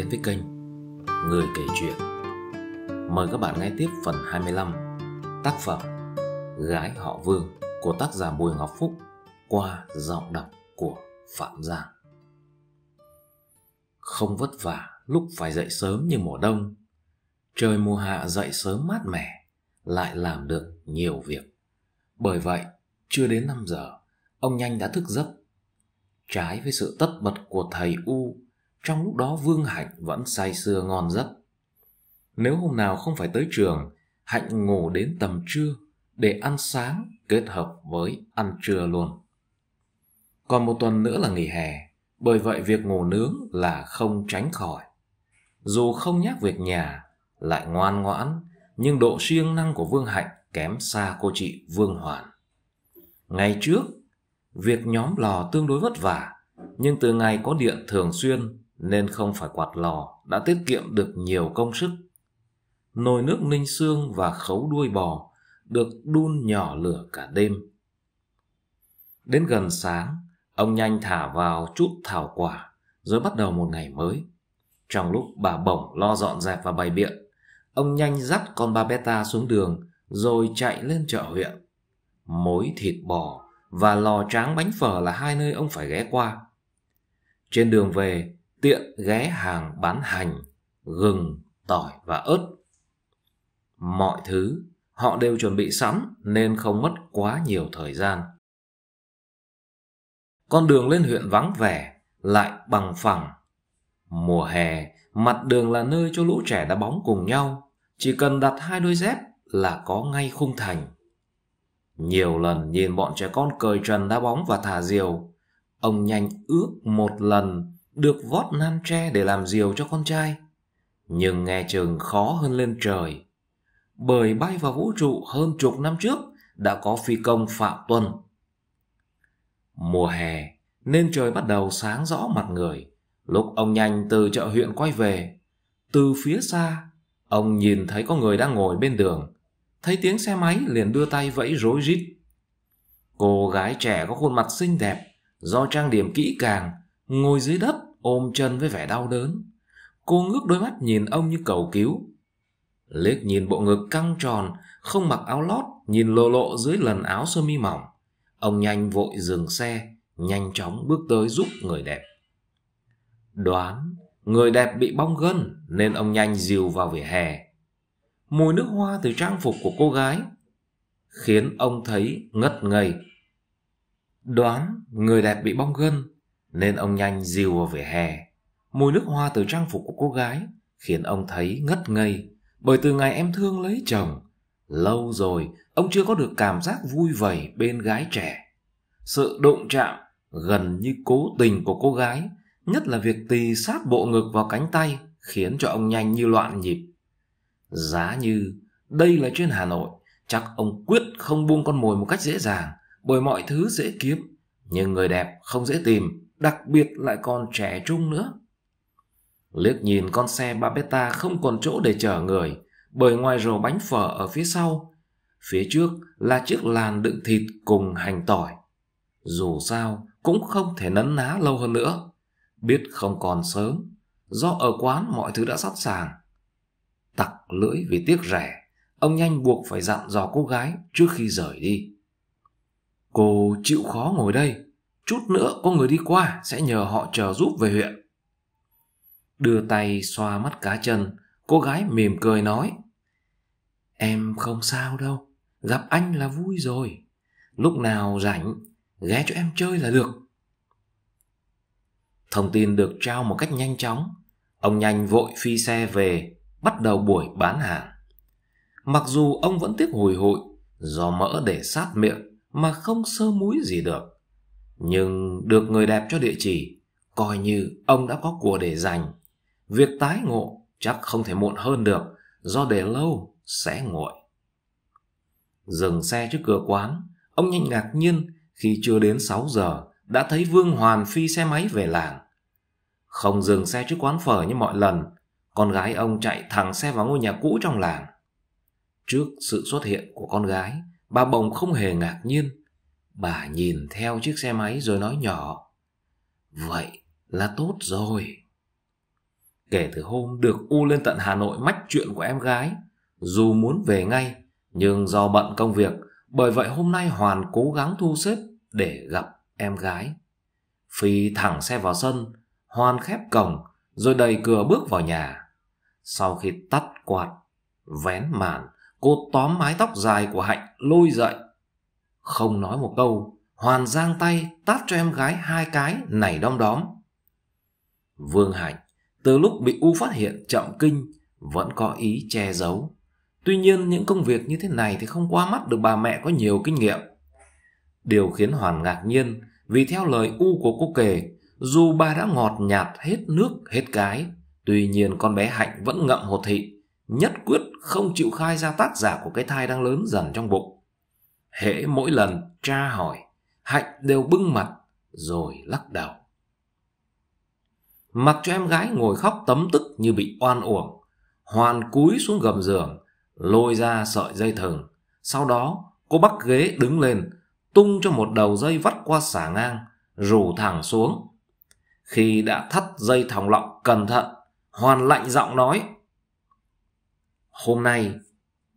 đến với kênh Người kể chuyện Mời các bạn nghe tiếp phần 25 Tác phẩm Gái họ Vương của tác giả Bùi Ngọc Phúc qua giọng đọc của Phạm Giang Không vất vả lúc phải dậy sớm như mùa đông Trời mùa hạ dậy sớm mát mẻ Lại làm được nhiều việc Bởi vậy chưa đến 5 giờ Ông nhanh đã thức giấc Trái với sự tất bật của thầy U trong lúc đó Vương Hạnh vẫn say sưa ngon giấc. Nếu hôm nào không phải tới trường, Hạnh ngủ đến tầm trưa để ăn sáng kết hợp với ăn trưa luôn. Còn một tuần nữa là nghỉ hè, bởi vậy việc ngủ nướng là không tránh khỏi. Dù không nhắc việc nhà, lại ngoan ngoãn, nhưng độ siêng năng của Vương Hạnh kém xa cô chị Vương Hoàn. Ngày trước, việc nhóm lò tương đối vất vả, nhưng từ ngày có điện thường xuyên, nên không phải quạt lò đã tiết kiệm được nhiều công sức. Nồi nước ninh xương và khấu đuôi bò được đun nhỏ lửa cả đêm. Đến gần sáng, ông nhanh thả vào chút thảo quả rồi bắt đầu một ngày mới. Trong lúc bà bổng lo dọn dẹp và bày biện, ông nhanh dắt con ba beta xuống đường rồi chạy lên chợ huyện. Mối thịt bò và lò tráng bánh phở là hai nơi ông phải ghé qua. Trên đường về, tiện ghé hàng bán hành, gừng, tỏi và ớt. Mọi thứ họ đều chuẩn bị sẵn nên không mất quá nhiều thời gian. Con đường lên huyện vắng vẻ, lại bằng phẳng. Mùa hè, mặt đường là nơi cho lũ trẻ đá bóng cùng nhau, chỉ cần đặt hai đôi dép là có ngay khung thành. Nhiều lần nhìn bọn trẻ con cười trần đá bóng và thả diều, ông nhanh ước một lần được vót nan tre để làm diều cho con trai nhưng nghe chừng khó hơn lên trời bởi bay vào vũ trụ hơn chục năm trước đã có phi công phạm tuân mùa hè nên trời bắt đầu sáng rõ mặt người lúc ông nhanh từ chợ huyện quay về từ phía xa ông nhìn thấy có người đang ngồi bên đường thấy tiếng xe máy liền đưa tay vẫy rối rít cô gái trẻ có khuôn mặt xinh đẹp do trang điểm kỹ càng ngồi dưới đất ôm chân với vẻ đau đớn. Cô ngước đôi mắt nhìn ông như cầu cứu. Liếc nhìn bộ ngực căng tròn, không mặc áo lót, nhìn lộ lộ dưới lần áo sơ mi mỏng. Ông nhanh vội dừng xe, nhanh chóng bước tới giúp người đẹp. Đoán, người đẹp bị bong gân nên ông nhanh dìu vào vỉa hè. Mùi nước hoa từ trang phục của cô gái khiến ông thấy ngất ngây. Đoán, người đẹp bị bong gân nên ông nhanh dìu vào vỉa hè. Mùi nước hoa từ trang phục của cô gái khiến ông thấy ngất ngây, bởi từ ngày em thương lấy chồng, lâu rồi ông chưa có được cảm giác vui vầy bên gái trẻ. Sự đụng chạm gần như cố tình của cô gái, nhất là việc tì sát bộ ngực vào cánh tay khiến cho ông nhanh như loạn nhịp. Giá như đây là trên Hà Nội, chắc ông quyết không buông con mồi một cách dễ dàng, bởi mọi thứ dễ kiếm, nhưng người đẹp không dễ tìm đặc biệt lại còn trẻ trung nữa. Liếc nhìn con xe Babetta không còn chỗ để chở người, bởi ngoài rổ bánh phở ở phía sau, phía trước là chiếc làn đựng thịt cùng hành tỏi. Dù sao, cũng không thể nấn ná lâu hơn nữa. Biết không còn sớm, do ở quán mọi thứ đã sẵn sàng. Tặc lưỡi vì tiếc rẻ, ông nhanh buộc phải dặn dò cô gái trước khi rời đi. Cô chịu khó ngồi đây, Chút nữa có người đi qua sẽ nhờ họ chờ giúp về huyện. Đưa tay xoa mắt cá chân, cô gái mỉm cười nói. Em không sao đâu, gặp anh là vui rồi. Lúc nào rảnh, ghé cho em chơi là được. Thông tin được trao một cách nhanh chóng. Ông nhanh vội phi xe về, bắt đầu buổi bán hàng. Mặc dù ông vẫn tiếc hồi hụi, do mỡ để sát miệng mà không sơ muối gì được. Nhưng được người đẹp cho địa chỉ, coi như ông đã có của để dành. Việc tái ngộ chắc không thể muộn hơn được, do để lâu sẽ nguội. Dừng xe trước cửa quán, ông nhanh ngạc nhiên khi chưa đến 6 giờ đã thấy Vương Hoàn phi xe máy về làng. Không dừng xe trước quán phở như mọi lần, con gái ông chạy thẳng xe vào ngôi nhà cũ trong làng. Trước sự xuất hiện của con gái, bà bồng không hề ngạc nhiên Bà nhìn theo chiếc xe máy rồi nói nhỏ. Vậy là tốt rồi. Kể từ hôm được U lên tận Hà Nội mách chuyện của em gái, dù muốn về ngay, nhưng do bận công việc, bởi vậy hôm nay Hoàn cố gắng thu xếp để gặp em gái. Phi thẳng xe vào sân, Hoàn khép cổng, rồi đẩy cửa bước vào nhà. Sau khi tắt quạt, vén màn, cô tóm mái tóc dài của Hạnh lôi dậy không nói một câu hoàn giang tay tát cho em gái hai cái nảy đom đóm vương hạnh từ lúc bị u phát hiện chậm kinh vẫn có ý che giấu tuy nhiên những công việc như thế này thì không qua mắt được bà mẹ có nhiều kinh nghiệm điều khiến hoàn ngạc nhiên vì theo lời u của cô kể dù bà đã ngọt nhạt hết nước hết cái tuy nhiên con bé hạnh vẫn ngậm hột thị nhất quyết không chịu khai ra tác giả của cái thai đang lớn dần trong bụng hễ mỗi lần tra hỏi hạnh đều bưng mặt rồi lắc đầu mặc cho em gái ngồi khóc tấm tức như bị oan uổng hoàn cúi xuống gầm giường lôi ra sợi dây thừng sau đó cô bắt ghế đứng lên tung cho một đầu dây vắt qua xả ngang rủ thẳng xuống khi đã thắt dây thòng lọng cẩn thận hoàn lạnh giọng nói hôm nay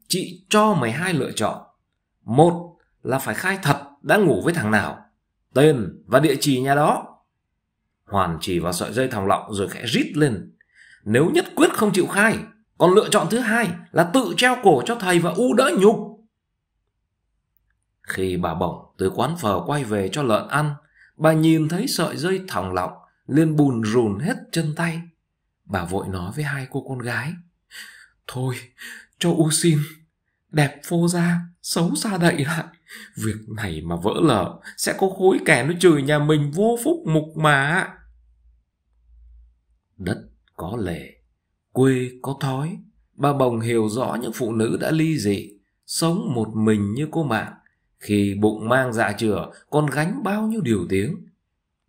chị cho mày hai lựa chọn một là phải khai thật đã ngủ với thằng nào, tên và địa chỉ nhà đó. Hoàn chỉ vào sợi dây thòng lọng rồi khẽ rít lên. Nếu nhất quyết không chịu khai, còn lựa chọn thứ hai là tự treo cổ cho thầy và u đỡ nhục. Khi bà bổng từ quán phở quay về cho lợn ăn, bà nhìn thấy sợi dây thòng lọng liền bùn rùn hết chân tay. Bà vội nói với hai cô con gái. Thôi, cho U xin đẹp phô ra xấu xa đậy lại việc này mà vỡ lở sẽ có khối kẻ nó chửi nhà mình vô phúc mục mà đất có lề quê có thói bà bồng hiểu rõ những phụ nữ đã ly dị sống một mình như cô mạng khi bụng mang dạ chửa còn gánh bao nhiêu điều tiếng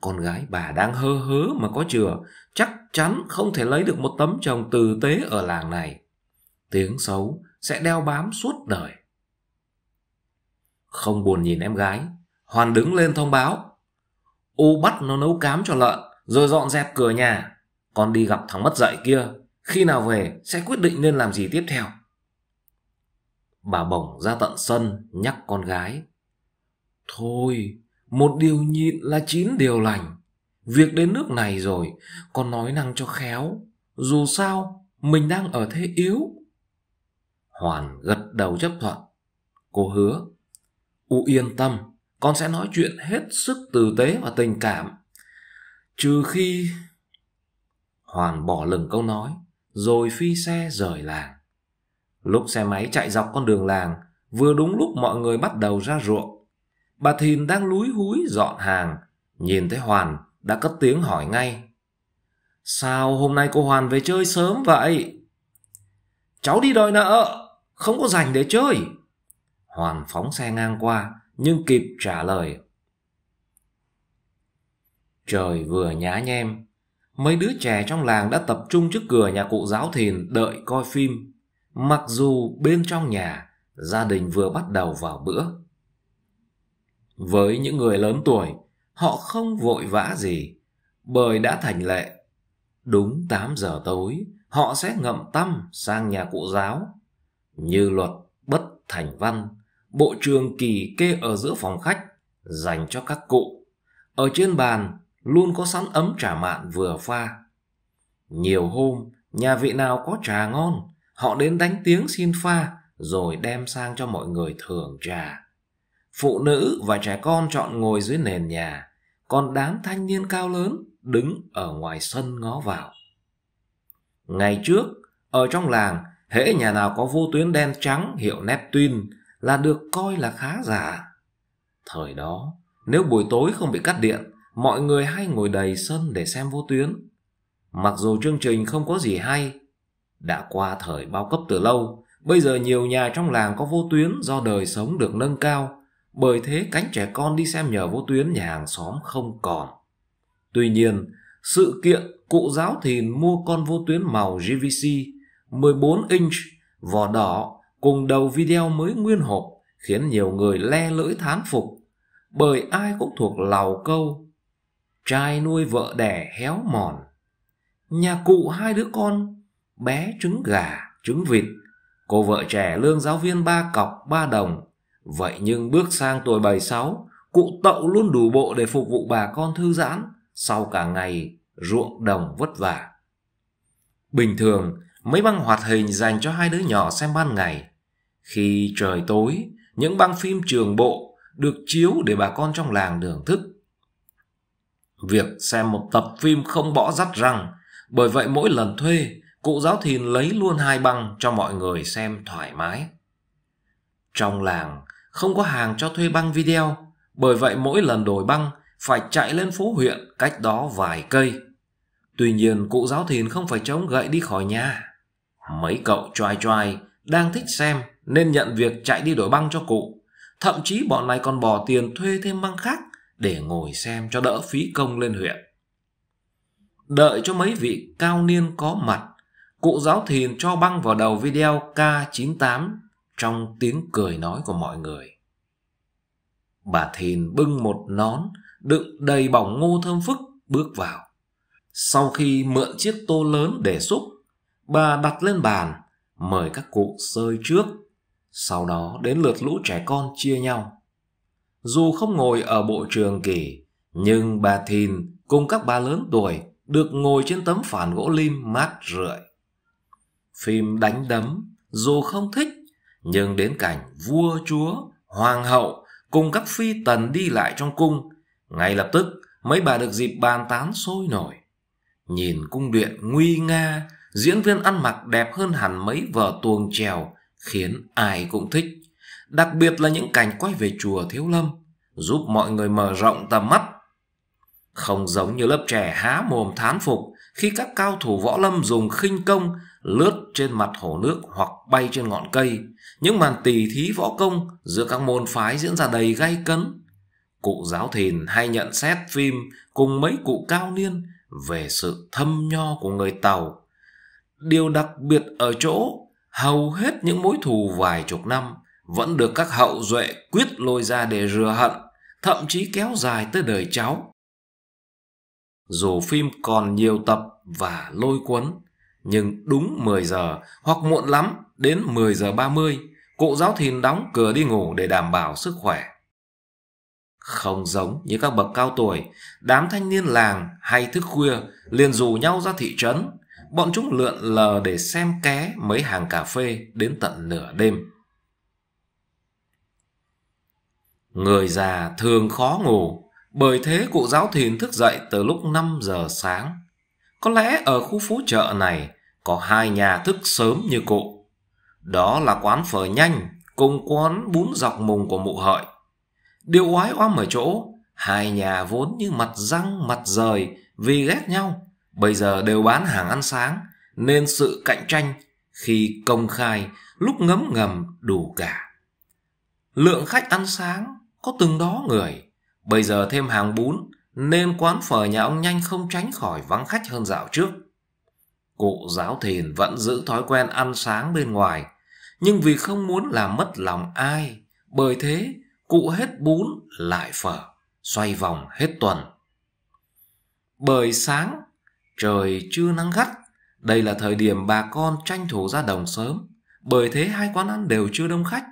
con gái bà đang hơ hớ mà có chừa chắc chắn không thể lấy được một tấm chồng tử tế ở làng này tiếng xấu sẽ đeo bám suốt đời. Không buồn nhìn em gái, Hoàn đứng lên thông báo. U bắt nó nấu cám cho lợn, rồi dọn dẹp cửa nhà. Con đi gặp thằng mất dạy kia, khi nào về sẽ quyết định nên làm gì tiếp theo. Bà bổng ra tận sân nhắc con gái. Thôi, một điều nhịn là chín điều lành. Việc đến nước này rồi, con nói năng cho khéo. Dù sao, mình đang ở thế yếu. Hoàn gật đầu chấp thuận. Cô hứa, U yên tâm, con sẽ nói chuyện hết sức tử tế và tình cảm. Trừ khi... Hoàn bỏ lừng câu nói, rồi phi xe rời làng. Lúc xe máy chạy dọc con đường làng, vừa đúng lúc mọi người bắt đầu ra ruộng. Bà Thìn đang lúi húi dọn hàng, nhìn thấy Hoàn đã cất tiếng hỏi ngay. Sao hôm nay cô Hoàn về chơi sớm vậy? Cháu đi đòi nợ không có dành để chơi. Hoàn phóng xe ngang qua, nhưng kịp trả lời. Trời vừa nhá nhem, mấy đứa trẻ trong làng đã tập trung trước cửa nhà cụ giáo thìn đợi coi phim. Mặc dù bên trong nhà, gia đình vừa bắt đầu vào bữa. Với những người lớn tuổi, họ không vội vã gì, bởi đã thành lệ. Đúng 8 giờ tối, họ sẽ ngậm tâm sang nhà cụ giáo như luật bất thành văn, bộ trường kỳ kê ở giữa phòng khách dành cho các cụ. Ở trên bàn luôn có sẵn ấm trà mạn vừa pha. Nhiều hôm, nhà vị nào có trà ngon, họ đến đánh tiếng xin pha rồi đem sang cho mọi người thưởng trà. Phụ nữ và trẻ con chọn ngồi dưới nền nhà, còn đám thanh niên cao lớn đứng ở ngoài sân ngó vào. Ngày trước, ở trong làng hễ nhà nào có vô tuyến đen trắng hiệu Neptune là được coi là khá giả. Thời đó, nếu buổi tối không bị cắt điện, mọi người hay ngồi đầy sân để xem vô tuyến. Mặc dù chương trình không có gì hay, đã qua thời bao cấp từ lâu, bây giờ nhiều nhà trong làng có vô tuyến do đời sống được nâng cao, bởi thế cánh trẻ con đi xem nhờ vô tuyến nhà hàng xóm không còn. Tuy nhiên, sự kiện cụ giáo thìn mua con vô tuyến màu GVC 14 inch, vỏ đỏ cùng đầu video mới nguyên hộp khiến nhiều người le lưỡi thán phục bởi ai cũng thuộc lào câu trai nuôi vợ đẻ héo mòn nhà cụ hai đứa con bé trứng gà trứng vịt cô vợ trẻ lương giáo viên ba cọc ba đồng vậy nhưng bước sang tuổi bảy sáu cụ tậu luôn đủ bộ để phục vụ bà con thư giãn sau cả ngày ruộng đồng vất vả bình thường Mấy băng hoạt hình dành cho hai đứa nhỏ xem ban ngày. Khi trời tối, những băng phim trường bộ được chiếu để bà con trong làng thưởng thức. Việc xem một tập phim không bỏ rắt răng, bởi vậy mỗi lần thuê, cụ giáo thìn lấy luôn hai băng cho mọi người xem thoải mái. Trong làng, không có hàng cho thuê băng video, bởi vậy mỗi lần đổi băng phải chạy lên phố huyện cách đó vài cây. Tuy nhiên cụ giáo thìn không phải chống gậy đi khỏi nhà. Mấy cậu trai trai đang thích xem nên nhận việc chạy đi đổi băng cho cụ. Thậm chí bọn này còn bỏ tiền thuê thêm băng khác để ngồi xem cho đỡ phí công lên huyện. Đợi cho mấy vị cao niên có mặt, cụ giáo thìn cho băng vào đầu video K98 trong tiếng cười nói của mọi người. Bà thìn bưng một nón đựng đầy bỏng ngô thơm phức bước vào. Sau khi mượn chiếc tô lớn để xúc Bà đặt lên bàn, mời các cụ sơi trước, sau đó đến lượt lũ trẻ con chia nhau. Dù không ngồi ở bộ trường kỳ, nhưng bà Thìn cùng các bà lớn tuổi được ngồi trên tấm phản gỗ lim mát rượi. Phim đánh đấm, dù không thích, nhưng đến cảnh vua chúa, hoàng hậu cùng các phi tần đi lại trong cung, ngay lập tức mấy bà được dịp bàn tán sôi nổi. Nhìn cung điện nguy nga, Diễn viên ăn mặc đẹp hơn hẳn mấy vở tuồng trèo khiến ai cũng thích. Đặc biệt là những cảnh quay về chùa Thiếu Lâm giúp mọi người mở rộng tầm mắt. Không giống như lớp trẻ há mồm thán phục khi các cao thủ võ lâm dùng khinh công lướt trên mặt hồ nước hoặc bay trên ngọn cây. Những màn tỳ thí võ công giữa các môn phái diễn ra đầy gay cấn. Cụ giáo thìn hay nhận xét phim cùng mấy cụ cao niên về sự thâm nho của người Tàu Điều đặc biệt ở chỗ, hầu hết những mối thù vài chục năm vẫn được các hậu duệ quyết lôi ra để rửa hận, thậm chí kéo dài tới đời cháu. Dù phim còn nhiều tập và lôi cuốn, nhưng đúng 10 giờ hoặc muộn lắm đến 10 giờ 30, cụ giáo thìn đóng cửa đi ngủ để đảm bảo sức khỏe. Không giống như các bậc cao tuổi, đám thanh niên làng hay thức khuya liền rủ nhau ra thị trấn Bọn chúng lượn lờ để xem ké mấy hàng cà phê đến tận nửa đêm. Người già thường khó ngủ, bởi thế cụ giáo thìn thức dậy từ lúc 5 giờ sáng. Có lẽ ở khu phố chợ này có hai nhà thức sớm như cụ. Đó là quán phở nhanh cùng quán bún dọc mùng của mụ hợi. Điều oái oăm ở chỗ, hai nhà vốn như mặt răng mặt rời vì ghét nhau bây giờ đều bán hàng ăn sáng nên sự cạnh tranh khi công khai lúc ngấm ngầm đủ cả. Lượng khách ăn sáng có từng đó người, bây giờ thêm hàng bún nên quán phở nhà ông nhanh không tránh khỏi vắng khách hơn dạo trước. Cụ giáo thiền vẫn giữ thói quen ăn sáng bên ngoài, nhưng vì không muốn làm mất lòng ai, bởi thế cụ hết bún lại phở, xoay vòng hết tuần. Bởi sáng Trời chưa nắng gắt, đây là thời điểm bà con tranh thủ ra đồng sớm, bởi thế hai quán ăn đều chưa đông khách.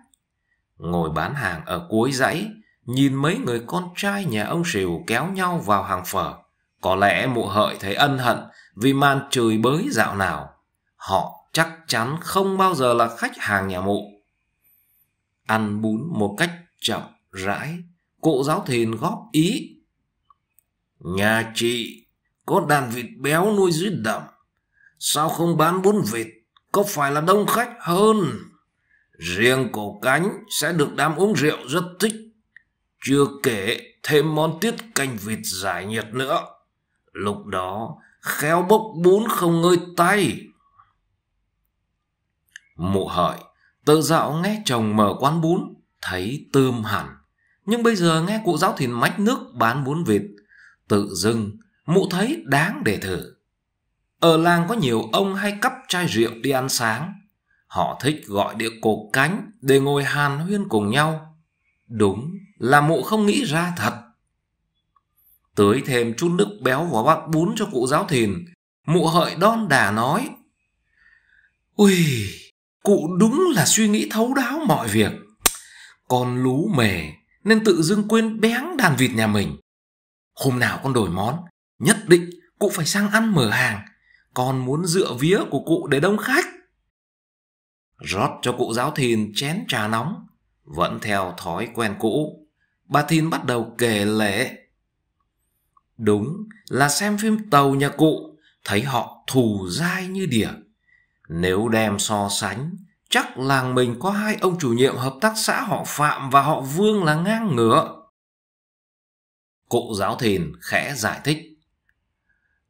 Ngồi bán hàng ở cuối dãy, nhìn mấy người con trai nhà ông Sỉu kéo nhau vào hàng phở. Có lẽ mụ hợi thấy ân hận vì màn chửi bới dạo nào. Họ chắc chắn không bao giờ là khách hàng nhà mụ. Ăn bún một cách chậm rãi, cụ giáo thìn góp ý. Nhà chị có đàn vịt béo nuôi dưới đầm. Sao không bán bún vịt? Có phải là đông khách hơn? Riêng cổ cánh sẽ được đám uống rượu rất thích. Chưa kể thêm món tiết canh vịt giải nhiệt nữa. Lúc đó khéo bốc bún không ngơi tay. Mụ hỏi tự dạo nghe chồng mở quán bún thấy tươm hẳn. Nhưng bây giờ nghe cụ giáo thìn mách nước bán bún vịt. Tự dưng mụ thấy đáng để thử. Ở làng có nhiều ông hay cắp chai rượu đi ăn sáng. Họ thích gọi đĩa cột cánh để ngồi hàn huyên cùng nhau. Đúng là mụ không nghĩ ra thật. Tưới thêm chút nước béo vào bát bún cho cụ giáo thìn. Mụ hợi đon đà nói. Ui, cụ đúng là suy nghĩ thấu đáo mọi việc. Con lú mề nên tự dưng quên béng đàn vịt nhà mình. Hôm nào con đổi món nhất định cụ phải sang ăn mở hàng còn muốn dựa vía của cụ để đông khách rót cho cụ giáo thìn chén trà nóng vẫn theo thói quen cũ bà thìn bắt đầu kể lể đúng là xem phim tàu nhà cụ thấy họ thù dai như đỉa nếu đem so sánh chắc làng mình có hai ông chủ nhiệm hợp tác xã họ phạm và họ vương là ngang ngửa cụ giáo thìn khẽ giải thích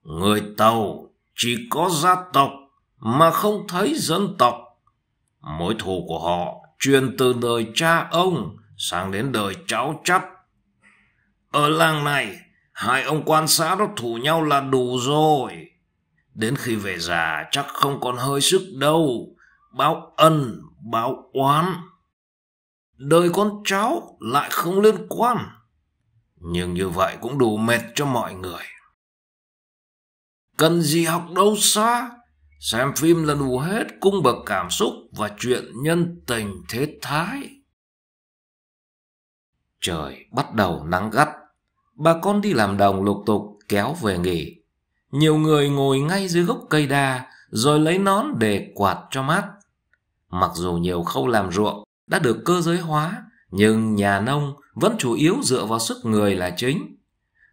Người Tàu chỉ có gia tộc mà không thấy dân tộc. Mối thù của họ truyền từ đời cha ông sang đến đời cháu chắt. Ở làng này, hai ông quan xã đó thủ nhau là đủ rồi. Đến khi về già chắc không còn hơi sức đâu, báo ân, báo oán. Đời con cháu lại không liên quan. Nhưng như vậy cũng đủ mệt cho mọi người. Cần gì học đâu xa, xem phim là đủ hết cung bậc cảm xúc và chuyện nhân tình thế thái. Trời bắt đầu nắng gắt, bà con đi làm đồng lục tục kéo về nghỉ. Nhiều người ngồi ngay dưới gốc cây đa rồi lấy nón để quạt cho mát. Mặc dù nhiều khâu làm ruộng đã được cơ giới hóa, nhưng nhà nông vẫn chủ yếu dựa vào sức người là chính.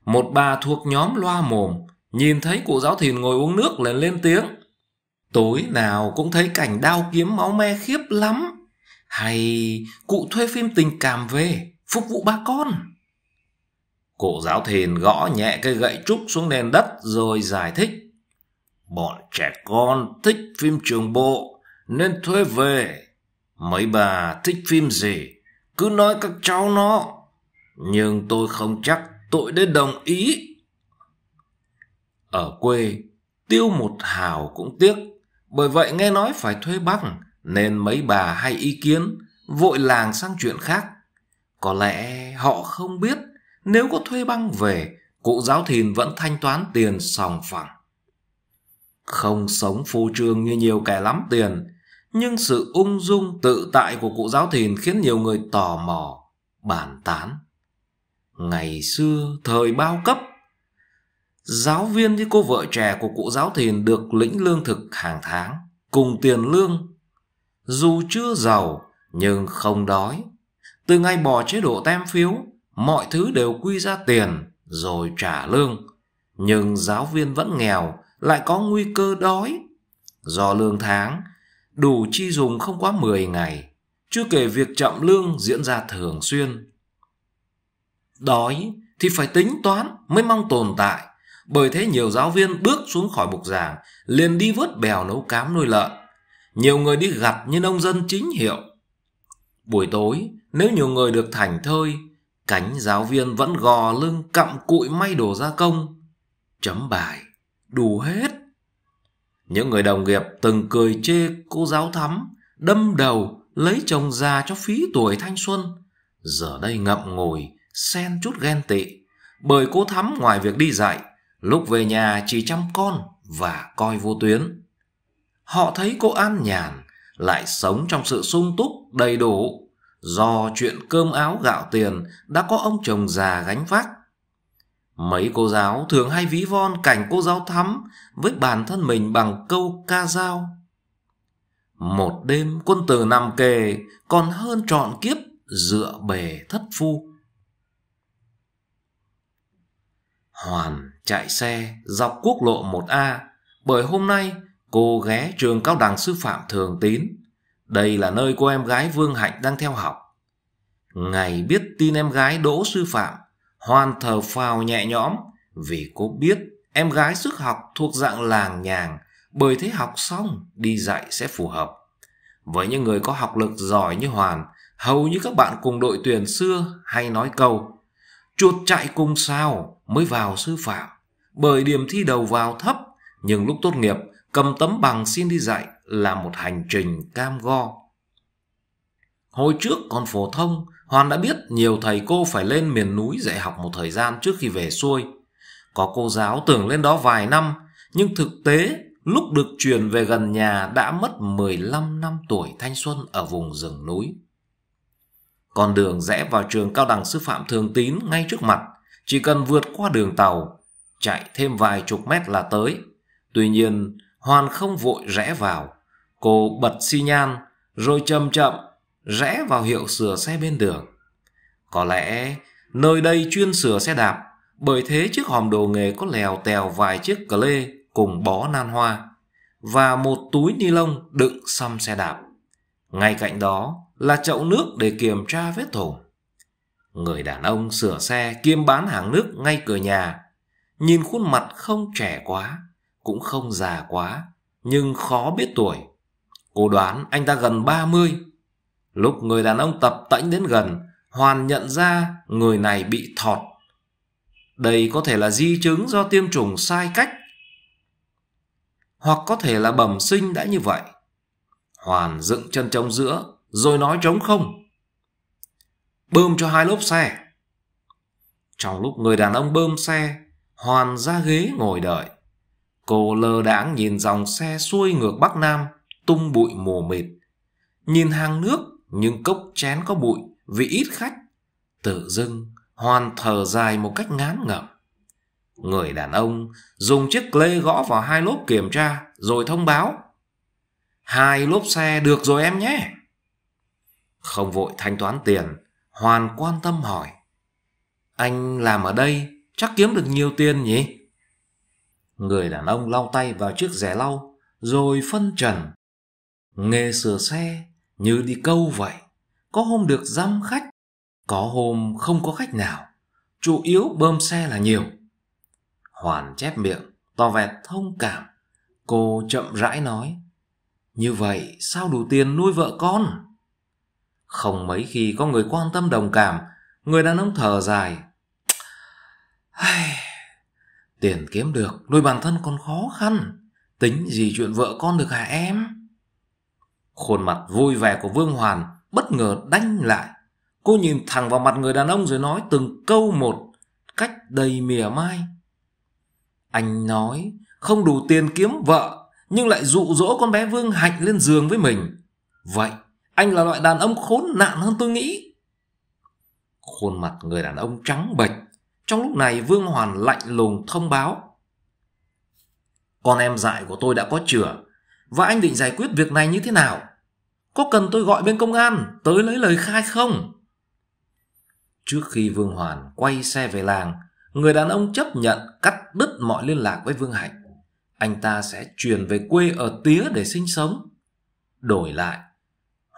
Một bà thuộc nhóm loa mồm Nhìn thấy cụ giáo thìn ngồi uống nước liền lên tiếng. Tối nào cũng thấy cảnh đao kiếm máu me khiếp lắm. Hay cụ thuê phim tình cảm về, phục vụ ba con. Cụ giáo thìn gõ nhẹ cây gậy trúc xuống nền đất rồi giải thích. Bọn trẻ con thích phim trường bộ nên thuê về. Mấy bà thích phim gì cứ nói các cháu nó. Nhưng tôi không chắc tội để đồng ý ở quê, tiêu một hào cũng tiếc, bởi vậy nghe nói phải thuê băng, nên mấy bà hay ý kiến, vội làng sang chuyện khác. Có lẽ họ không biết, nếu có thuê băng về, cụ giáo thìn vẫn thanh toán tiền sòng phẳng. Không sống phô trương như nhiều kẻ lắm tiền, nhưng sự ung dung tự tại của cụ giáo thìn khiến nhiều người tò mò, bàn tán. Ngày xưa, thời bao cấp, Giáo viên với cô vợ trẻ của cụ giáo thìn được lĩnh lương thực hàng tháng, cùng tiền lương. Dù chưa giàu, nhưng không đói. Từ ngày bỏ chế độ tem phiếu, mọi thứ đều quy ra tiền, rồi trả lương. Nhưng giáo viên vẫn nghèo, lại có nguy cơ đói. Do lương tháng, đủ chi dùng không quá 10 ngày, chưa kể việc chậm lương diễn ra thường xuyên. Đói thì phải tính toán mới mong tồn tại. Bởi thế nhiều giáo viên bước xuống khỏi bục giảng, liền đi vớt bèo nấu cám nuôi lợn. Nhiều người đi gặt như nông dân chính hiệu. Buổi tối, nếu nhiều người được thảnh thơi, cánh giáo viên vẫn gò lưng cặm cụi may đồ gia công. Chấm bài, đủ hết. Những người đồng nghiệp từng cười chê cô giáo thắm, đâm đầu, lấy chồng già cho phí tuổi thanh xuân. Giờ đây ngậm ngùi, xen chút ghen tị. Bởi cô thắm ngoài việc đi dạy, Lúc về nhà chỉ chăm con và coi vô tuyến. Họ thấy cô an nhàn, lại sống trong sự sung túc, đầy đủ. Do chuyện cơm áo gạo tiền đã có ông chồng già gánh vác. Mấy cô giáo thường hay ví von cảnh cô giáo thắm với bản thân mình bằng câu ca dao. Một đêm quân tử nằm kề còn hơn trọn kiếp dựa bề thất phu. Hoàn chạy xe dọc quốc lộ 1A bởi hôm nay cô ghé trường cao đẳng sư phạm Thường Tín. Đây là nơi cô em gái Vương Hạnh đang theo học. Ngày biết tin em gái đỗ sư phạm, Hoàn thờ phào nhẹ nhõm vì cô biết em gái sức học thuộc dạng làng nhàng bởi thế học xong đi dạy sẽ phù hợp. Với những người có học lực giỏi như Hoàn, hầu như các bạn cùng đội tuyển xưa hay nói câu Chuột chạy cùng sao mới vào sư phạm bởi điểm thi đầu vào thấp nhưng lúc tốt nghiệp cầm tấm bằng xin đi dạy là một hành trình cam go hồi trước còn phổ thông hoàn đã biết nhiều thầy cô phải lên miền núi dạy học một thời gian trước khi về xuôi có cô giáo tưởng lên đó vài năm nhưng thực tế lúc được truyền về gần nhà đã mất 15 năm tuổi thanh xuân ở vùng rừng núi. Con đường rẽ vào trường cao đẳng sư phạm Thường Tín ngay trước mặt, chỉ cần vượt qua đường tàu, chạy thêm vài chục mét là tới. Tuy nhiên, Hoàn không vội rẽ vào. Cô bật xi nhan, rồi chậm chậm rẽ vào hiệu sửa xe bên đường. Có lẽ nơi đây chuyên sửa xe đạp, bởi thế chiếc hòm đồ nghề có lèo tèo vài chiếc cờ lê cùng bó nan hoa và một túi ni lông đựng xăm xe đạp. Ngay cạnh đó là chậu nước để kiểm tra vết thủng. Người đàn ông sửa xe kiêm bán hàng nước ngay cửa nhà. Nhìn khuôn mặt không trẻ quá, cũng không già quá, nhưng khó biết tuổi. Cô đoán anh ta gần ba mươi Lúc người đàn ông tập tễnh đến gần, Hoàn nhận ra người này bị thọt. Đây có thể là di chứng do tiêm chủng sai cách. Hoặc có thể là bẩm sinh đã như vậy. Hoàn dựng chân trống giữa, rồi nói trống không bơm cho hai lốp xe. Trong lúc người đàn ông bơm xe, Hoàn ra ghế ngồi đợi. Cô lơ đãng nhìn dòng xe xuôi ngược Bắc Nam, tung bụi mù mịt. Nhìn hàng nước, nhưng cốc chén có bụi vì ít khách. Tự dưng, Hoàn thở dài một cách ngán ngẩm. Người đàn ông dùng chiếc lê gõ vào hai lốp kiểm tra rồi thông báo. Hai lốp xe được rồi em nhé. Không vội thanh toán tiền, Hoàn quan tâm hỏi. Anh làm ở đây chắc kiếm được nhiều tiền nhỉ? Người đàn ông lau tay vào chiếc rẻ lau rồi phân trần. Nghề sửa xe như đi câu vậy. Có hôm được dăm khách, có hôm không có khách nào. Chủ yếu bơm xe là nhiều. Hoàn chép miệng, tỏ vẻ thông cảm. Cô chậm rãi nói. Như vậy sao đủ tiền nuôi vợ con? Không mấy khi có người quan tâm đồng cảm Người đàn ông thở dài Tiền kiếm được Nuôi bản thân còn khó khăn Tính gì chuyện vợ con được hả em Khuôn mặt vui vẻ của Vương Hoàn Bất ngờ đánh lại Cô nhìn thẳng vào mặt người đàn ông rồi nói từng câu một Cách đầy mỉa mai Anh nói Không đủ tiền kiếm vợ Nhưng lại dụ dỗ con bé Vương Hạnh lên giường với mình Vậy anh là loại đàn ông khốn nạn hơn tôi nghĩ. Khuôn mặt người đàn ông trắng bệch. Trong lúc này Vương Hoàn lạnh lùng thông báo. Con em dại của tôi đã có chửa. Và anh định giải quyết việc này như thế nào? Có cần tôi gọi bên công an tới lấy lời khai không? Trước khi Vương Hoàn quay xe về làng, người đàn ông chấp nhận cắt đứt mọi liên lạc với Vương Hạnh. Anh ta sẽ chuyển về quê ở Tía để sinh sống. Đổi lại,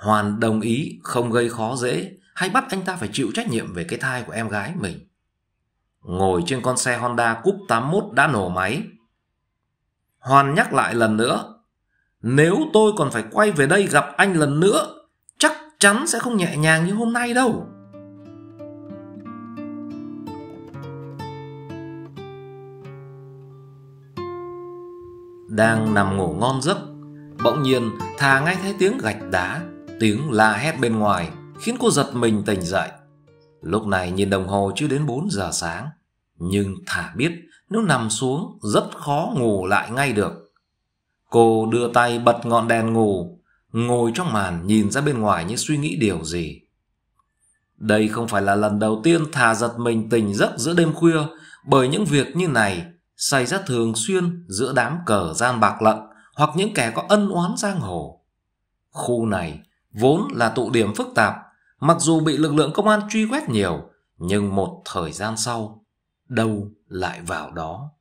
Hoàn đồng ý không gây khó dễ hay bắt anh ta phải chịu trách nhiệm về cái thai của em gái mình. Ngồi trên con xe Honda Cúp 81 đã nổ máy. Hoàn nhắc lại lần nữa. Nếu tôi còn phải quay về đây gặp anh lần nữa, chắc chắn sẽ không nhẹ nhàng như hôm nay đâu. Đang nằm ngủ ngon giấc, bỗng nhiên Thà nghe thấy tiếng gạch đá tiếng la hét bên ngoài khiến cô giật mình tỉnh dậy. Lúc này nhìn đồng hồ chưa đến 4 giờ sáng, nhưng thả biết nếu nằm xuống rất khó ngủ lại ngay được. Cô đưa tay bật ngọn đèn ngủ, ngồi trong màn nhìn ra bên ngoài như suy nghĩ điều gì. Đây không phải là lần đầu tiên thà giật mình tỉnh giấc giữa đêm khuya bởi những việc như này xảy ra thường xuyên giữa đám cờ gian bạc lận hoặc những kẻ có ân oán giang hồ. Khu này vốn là tụ điểm phức tạp, mặc dù bị lực lượng công an truy quét nhiều, nhưng một thời gian sau, đâu lại vào đó.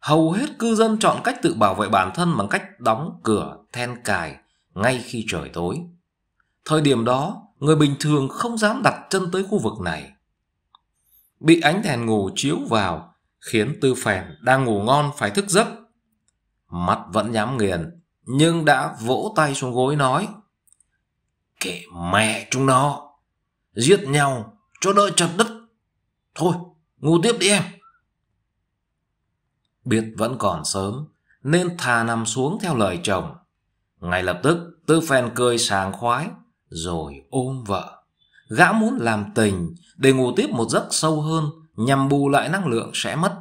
Hầu hết cư dân chọn cách tự bảo vệ bản thân bằng cách đóng cửa, then cài ngay khi trời tối. Thời điểm đó, người bình thường không dám đặt chân tới khu vực này. Bị ánh đèn ngủ chiếu vào, khiến Tư Phèn đang ngủ ngon phải thức giấc. Mắt vẫn nhắm nghiền, nhưng đã vỗ tay xuống gối nói. Kệ mẹ chúng nó. Giết nhau cho đỡ chặt đất. Thôi, ngủ tiếp đi em. Biết vẫn còn sớm, nên thà nằm xuống theo lời chồng. Ngay lập tức, Tư Phen cười sàng khoái, rồi ôm vợ. Gã muốn làm tình để ngủ tiếp một giấc sâu hơn nhằm bù lại năng lượng sẽ mất.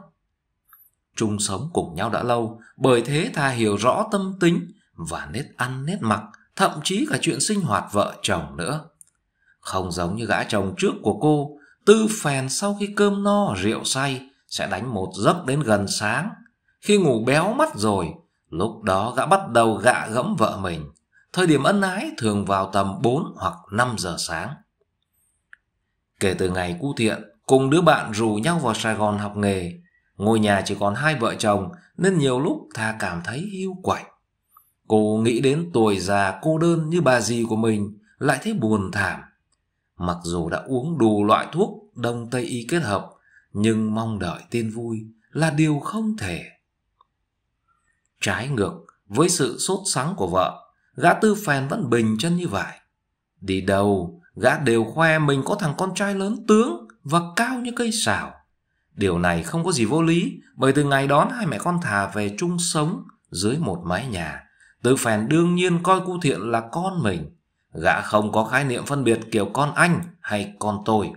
Chung sống cùng nhau đã lâu, bởi thế thà hiểu rõ tâm tính và nết ăn nết mặc thậm chí cả chuyện sinh hoạt vợ chồng nữa. Không giống như gã chồng trước của cô, tư phèn sau khi cơm no rượu say sẽ đánh một giấc đến gần sáng. Khi ngủ béo mắt rồi, lúc đó gã bắt đầu gạ gẫm vợ mình. Thời điểm ân ái thường vào tầm 4 hoặc 5 giờ sáng. Kể từ ngày cu thiện, cùng đứa bạn rủ nhau vào Sài Gòn học nghề, ngôi nhà chỉ còn hai vợ chồng nên nhiều lúc Tha cảm thấy hiu quạnh. Cô nghĩ đến tuổi già cô đơn như bà dì của mình lại thấy buồn thảm. Mặc dù đã uống đủ loại thuốc đông tây y kết hợp, nhưng mong đợi tin vui là điều không thể. Trái ngược với sự sốt sắng của vợ, gã tư phèn vẫn bình chân như vậy. Đi đâu, gã đều khoe mình có thằng con trai lớn tướng và cao như cây sào Điều này không có gì vô lý, bởi từ ngày đón hai mẹ con thà về chung sống dưới một mái nhà từ phèn đương nhiên coi cu thiện là con mình. Gã không có khái niệm phân biệt kiểu con anh hay con tôi.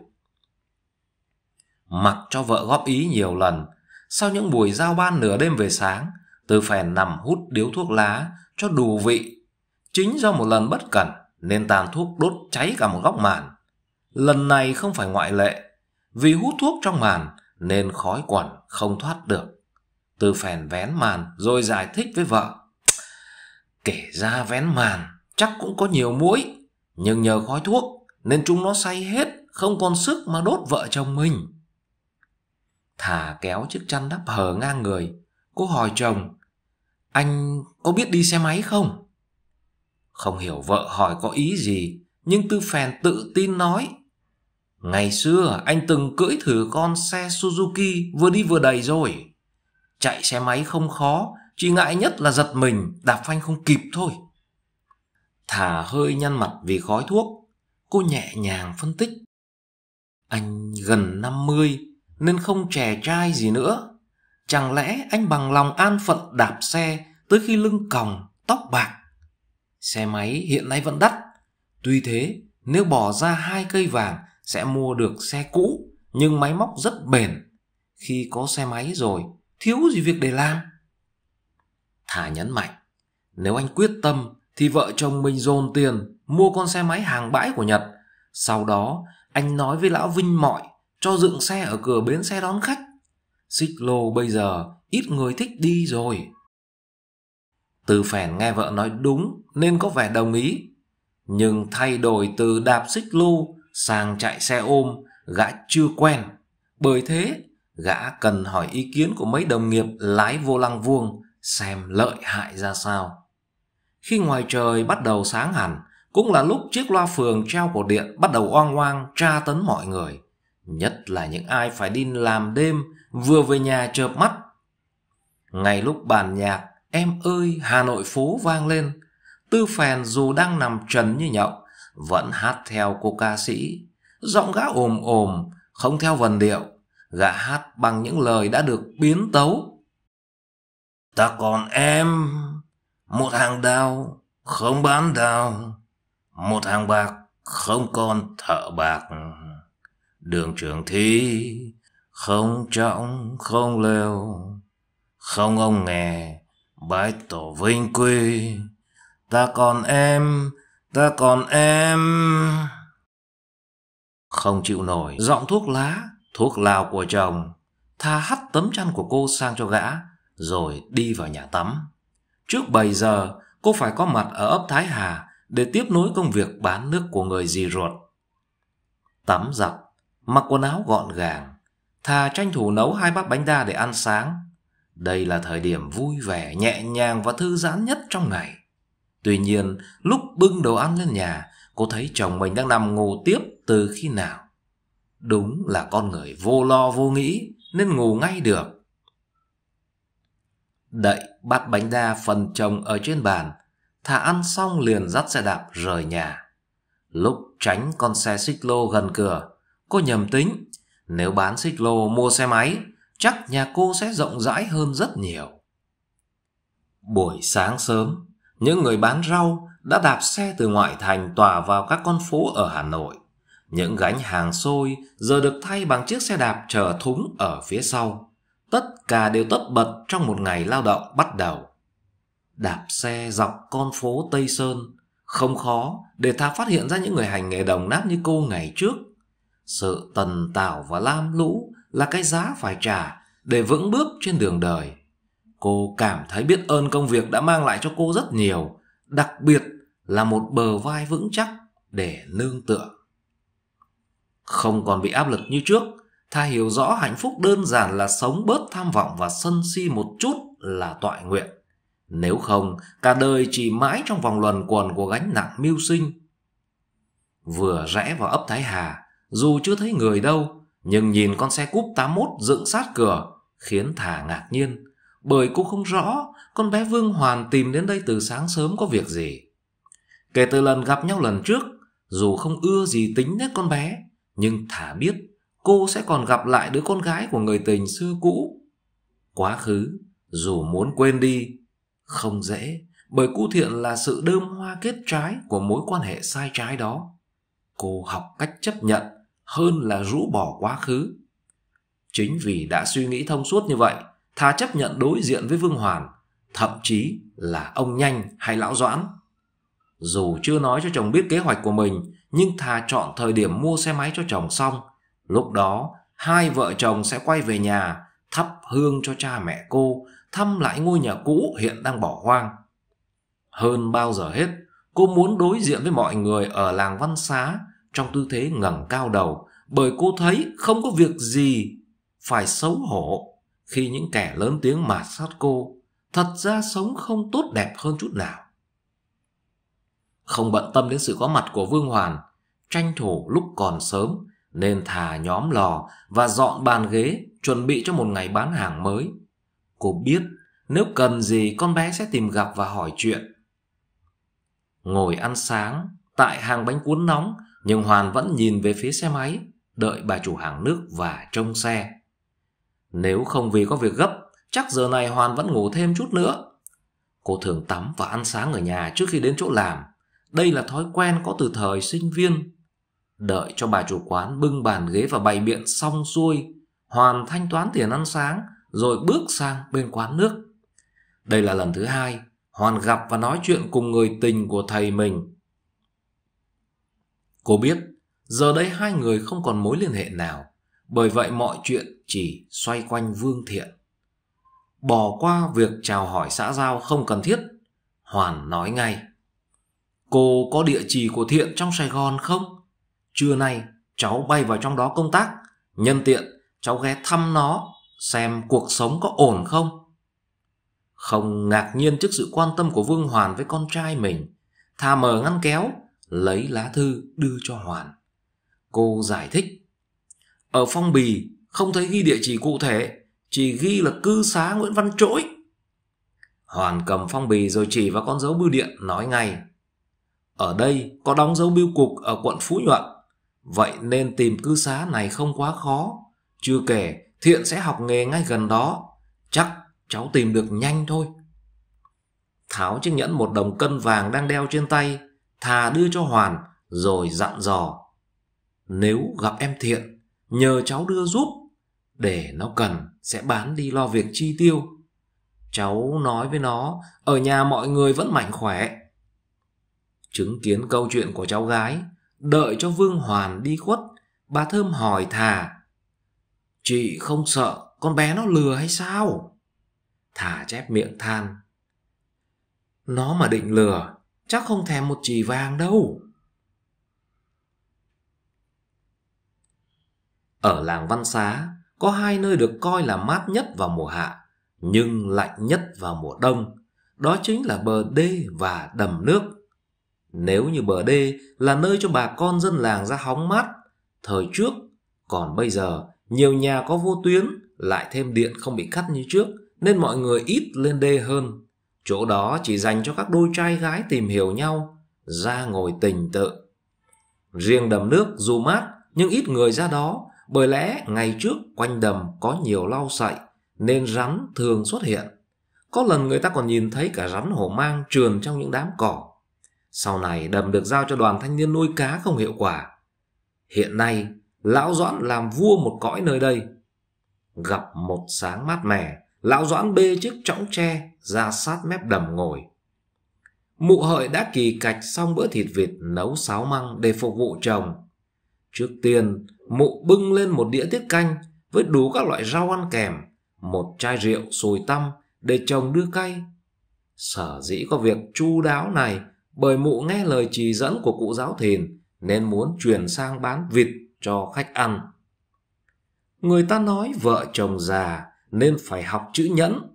Mặc cho vợ góp ý nhiều lần, sau những buổi giao ban nửa đêm về sáng, từ phèn nằm hút điếu thuốc lá cho đủ vị. Chính do một lần bất cẩn nên tàn thuốc đốt cháy cả một góc màn. Lần này không phải ngoại lệ, vì hút thuốc trong màn nên khói quẩn không thoát được. Từ phèn vén màn rồi giải thích với vợ. Kể ra vén màn chắc cũng có nhiều mũi Nhưng nhờ khói thuốc nên chúng nó say hết Không còn sức mà đốt vợ chồng mình Thả kéo chiếc chăn đắp hờ ngang người Cô hỏi chồng Anh có biết đi xe máy không? Không hiểu vợ hỏi có ý gì Nhưng Tư Phèn tự tin nói Ngày xưa anh từng cưỡi thử con xe Suzuki vừa đi vừa đầy rồi Chạy xe máy không khó chị ngại nhất là giật mình đạp phanh không kịp thôi thả hơi nhăn mặt vì khói thuốc cô nhẹ nhàng phân tích anh gần năm mươi nên không trẻ trai gì nữa chẳng lẽ anh bằng lòng an phận đạp xe tới khi lưng còng tóc bạc xe máy hiện nay vẫn đắt tuy thế nếu bỏ ra hai cây vàng sẽ mua được xe cũ nhưng máy móc rất bền khi có xe máy rồi thiếu gì việc để làm Thà nhấn mạnh, nếu anh quyết tâm thì vợ chồng mình dồn tiền mua con xe máy hàng bãi của Nhật. Sau đó, anh nói với lão Vinh mọi cho dựng xe ở cửa bến xe đón khách. Xích lô bây giờ ít người thích đi rồi. Từ phèn nghe vợ nói đúng nên có vẻ đồng ý. Nhưng thay đổi từ đạp xích lô sang chạy xe ôm gã chưa quen. Bởi thế, gã cần hỏi ý kiến của mấy đồng nghiệp lái vô lăng vuông xem lợi hại ra sao. Khi ngoài trời bắt đầu sáng hẳn, cũng là lúc chiếc loa phường treo cổ điện bắt đầu oang oang tra tấn mọi người. Nhất là những ai phải đi làm đêm, vừa về nhà chợp mắt. Ngay lúc bàn nhạc, em ơi Hà Nội phố vang lên, Tư Phèn dù đang nằm trần như nhậu, vẫn hát theo cô ca sĩ. Giọng gã ồm ồm, không theo vần điệu, gã hát bằng những lời đã được biến tấu Ta còn em Một hàng đào không bán đào Một hàng bạc không còn thợ bạc Đường trường thi Không trọng không lều Không ông nghề Bái tổ vinh quy Ta còn em Ta còn em Không chịu nổi Giọng thuốc lá Thuốc lào của chồng Tha hắt tấm chăn của cô sang cho gã rồi đi vào nhà tắm. Trước 7 giờ, cô phải có mặt ở ấp Thái Hà để tiếp nối công việc bán nước của người dì ruột. Tắm giặt, mặc quần áo gọn gàng, thà tranh thủ nấu hai bát bánh đa để ăn sáng. Đây là thời điểm vui vẻ, nhẹ nhàng và thư giãn nhất trong ngày. Tuy nhiên, lúc bưng đồ ăn lên nhà, cô thấy chồng mình đang nằm ngủ tiếp từ khi nào. Đúng là con người vô lo vô nghĩ nên ngủ ngay được đậy bát bánh đa phần chồng ở trên bàn, thả ăn xong liền dắt xe đạp rời nhà. Lúc tránh con xe xích lô gần cửa, cô nhầm tính, nếu bán xích lô mua xe máy, chắc nhà cô sẽ rộng rãi hơn rất nhiều. Buổi sáng sớm, những người bán rau đã đạp xe từ ngoại thành tỏa vào các con phố ở Hà Nội. Những gánh hàng xôi giờ được thay bằng chiếc xe đạp chở thúng ở phía sau tất cả đều tất bật trong một ngày lao động bắt đầu. Đạp xe dọc con phố Tây Sơn, không khó để Thà phát hiện ra những người hành nghề đồng nát như cô ngày trước. Sự tần tảo và lam lũ là cái giá phải trả để vững bước trên đường đời. Cô cảm thấy biết ơn công việc đã mang lại cho cô rất nhiều, đặc biệt là một bờ vai vững chắc để nương tựa. Không còn bị áp lực như trước, Tha hiểu rõ hạnh phúc đơn giản là sống bớt tham vọng và sân si một chút là tọa nguyện. Nếu không, cả đời chỉ mãi trong vòng luẩn quẩn của gánh nặng mưu sinh. Vừa rẽ vào ấp Thái Hà, dù chưa thấy người đâu, nhưng nhìn con xe cúp 81 dựng sát cửa, khiến Thà ngạc nhiên, bởi cô không rõ con bé Vương Hoàn tìm đến đây từ sáng sớm có việc gì. Kể từ lần gặp nhau lần trước, dù không ưa gì tính nét con bé, nhưng Thà biết cô sẽ còn gặp lại đứa con gái của người tình xưa cũ. Quá khứ, dù muốn quên đi, không dễ, bởi cu thiện là sự đơm hoa kết trái của mối quan hệ sai trái đó. Cô học cách chấp nhận hơn là rũ bỏ quá khứ. Chính vì đã suy nghĩ thông suốt như vậy, thà chấp nhận đối diện với Vương Hoàn, thậm chí là ông Nhanh hay Lão Doãn. Dù chưa nói cho chồng biết kế hoạch của mình, nhưng thà chọn thời điểm mua xe máy cho chồng xong Lúc đó, hai vợ chồng sẽ quay về nhà, thắp hương cho cha mẹ cô, thăm lại ngôi nhà cũ hiện đang bỏ hoang. Hơn bao giờ hết, cô muốn đối diện với mọi người ở làng Văn Xá trong tư thế ngẩng cao đầu, bởi cô thấy không có việc gì phải xấu hổ khi những kẻ lớn tiếng mạt sát cô, thật ra sống không tốt đẹp hơn chút nào. Không bận tâm đến sự có mặt của Vương Hoàn, tranh thủ lúc còn sớm, nên thà nhóm lò và dọn bàn ghế chuẩn bị cho một ngày bán hàng mới. Cô biết nếu cần gì con bé sẽ tìm gặp và hỏi chuyện. Ngồi ăn sáng tại hàng bánh cuốn nóng nhưng Hoàn vẫn nhìn về phía xe máy đợi bà chủ hàng nước và trông xe. Nếu không vì có việc gấp chắc giờ này Hoàn vẫn ngủ thêm chút nữa. Cô thường tắm và ăn sáng ở nhà trước khi đến chỗ làm. Đây là thói quen có từ thời sinh viên Đợi cho bà chủ quán bưng bàn ghế và bày biện xong xuôi Hoàn thanh toán tiền ăn sáng Rồi bước sang bên quán nước Đây là lần thứ hai Hoàn gặp và nói chuyện cùng người tình của thầy mình Cô biết Giờ đây hai người không còn mối liên hệ nào Bởi vậy mọi chuyện chỉ xoay quanh Vương Thiện Bỏ qua việc chào hỏi xã giao không cần thiết Hoàn nói ngay Cô có địa chỉ của Thiện trong Sài Gòn không? Trưa nay cháu bay vào trong đó công tác Nhân tiện cháu ghé thăm nó Xem cuộc sống có ổn không Không ngạc nhiên trước sự quan tâm của Vương Hoàn với con trai mình Tha mờ ngăn kéo Lấy lá thư đưa cho Hoàn Cô giải thích Ở phong bì không thấy ghi địa chỉ cụ thể Chỉ ghi là cư xá Nguyễn Văn Trỗi Hoàn cầm phong bì rồi chỉ vào con dấu bưu điện nói ngay Ở đây có đóng dấu bưu cục ở quận Phú Nhuận Vậy nên tìm cư xá này không quá khó. Chưa kể, thiện sẽ học nghề ngay gần đó. Chắc cháu tìm được nhanh thôi. Tháo chiếc nhẫn một đồng cân vàng đang đeo trên tay, thà đưa cho Hoàn, rồi dặn dò. Nếu gặp em thiện, nhờ cháu đưa giúp, để nó cần sẽ bán đi lo việc chi tiêu. Cháu nói với nó, ở nhà mọi người vẫn mạnh khỏe. Chứng kiến câu chuyện của cháu gái, Đợi cho Vương Hoàn đi khuất, bà Thơm hỏi Thà. Chị không sợ con bé nó lừa hay sao? Thà chép miệng than. Nó mà định lừa, chắc không thèm một chỉ vàng đâu. Ở làng Văn Xá, có hai nơi được coi là mát nhất vào mùa hạ, nhưng lạnh nhất vào mùa đông. Đó chính là bờ đê và đầm nước. Nếu như bờ đê là nơi cho bà con dân làng ra hóng mát, thời trước, còn bây giờ, nhiều nhà có vô tuyến, lại thêm điện không bị cắt như trước, nên mọi người ít lên đê hơn. Chỗ đó chỉ dành cho các đôi trai gái tìm hiểu nhau, ra ngồi tình tự. Riêng đầm nước dù mát, nhưng ít người ra đó, bởi lẽ ngày trước quanh đầm có nhiều lau sậy, nên rắn thường xuất hiện. Có lần người ta còn nhìn thấy cả rắn hổ mang trườn trong những đám cỏ. Sau này đầm được giao cho đoàn thanh niên nuôi cá không hiệu quả. Hiện nay, Lão Doãn làm vua một cõi nơi đây. Gặp một sáng mát mẻ, Lão Doãn bê chiếc trõng tre ra sát mép đầm ngồi. Mụ hợi đã kỳ cạch xong bữa thịt vịt nấu sáo măng để phục vụ chồng. Trước tiên, mụ bưng lên một đĩa tiết canh với đủ các loại rau ăn kèm, một chai rượu sồi tăm để chồng đưa cay. Sở dĩ có việc chu đáo này bởi mụ nghe lời chỉ dẫn của cụ giáo thìn nên muốn chuyển sang bán vịt cho khách ăn. Người ta nói vợ chồng già nên phải học chữ nhẫn.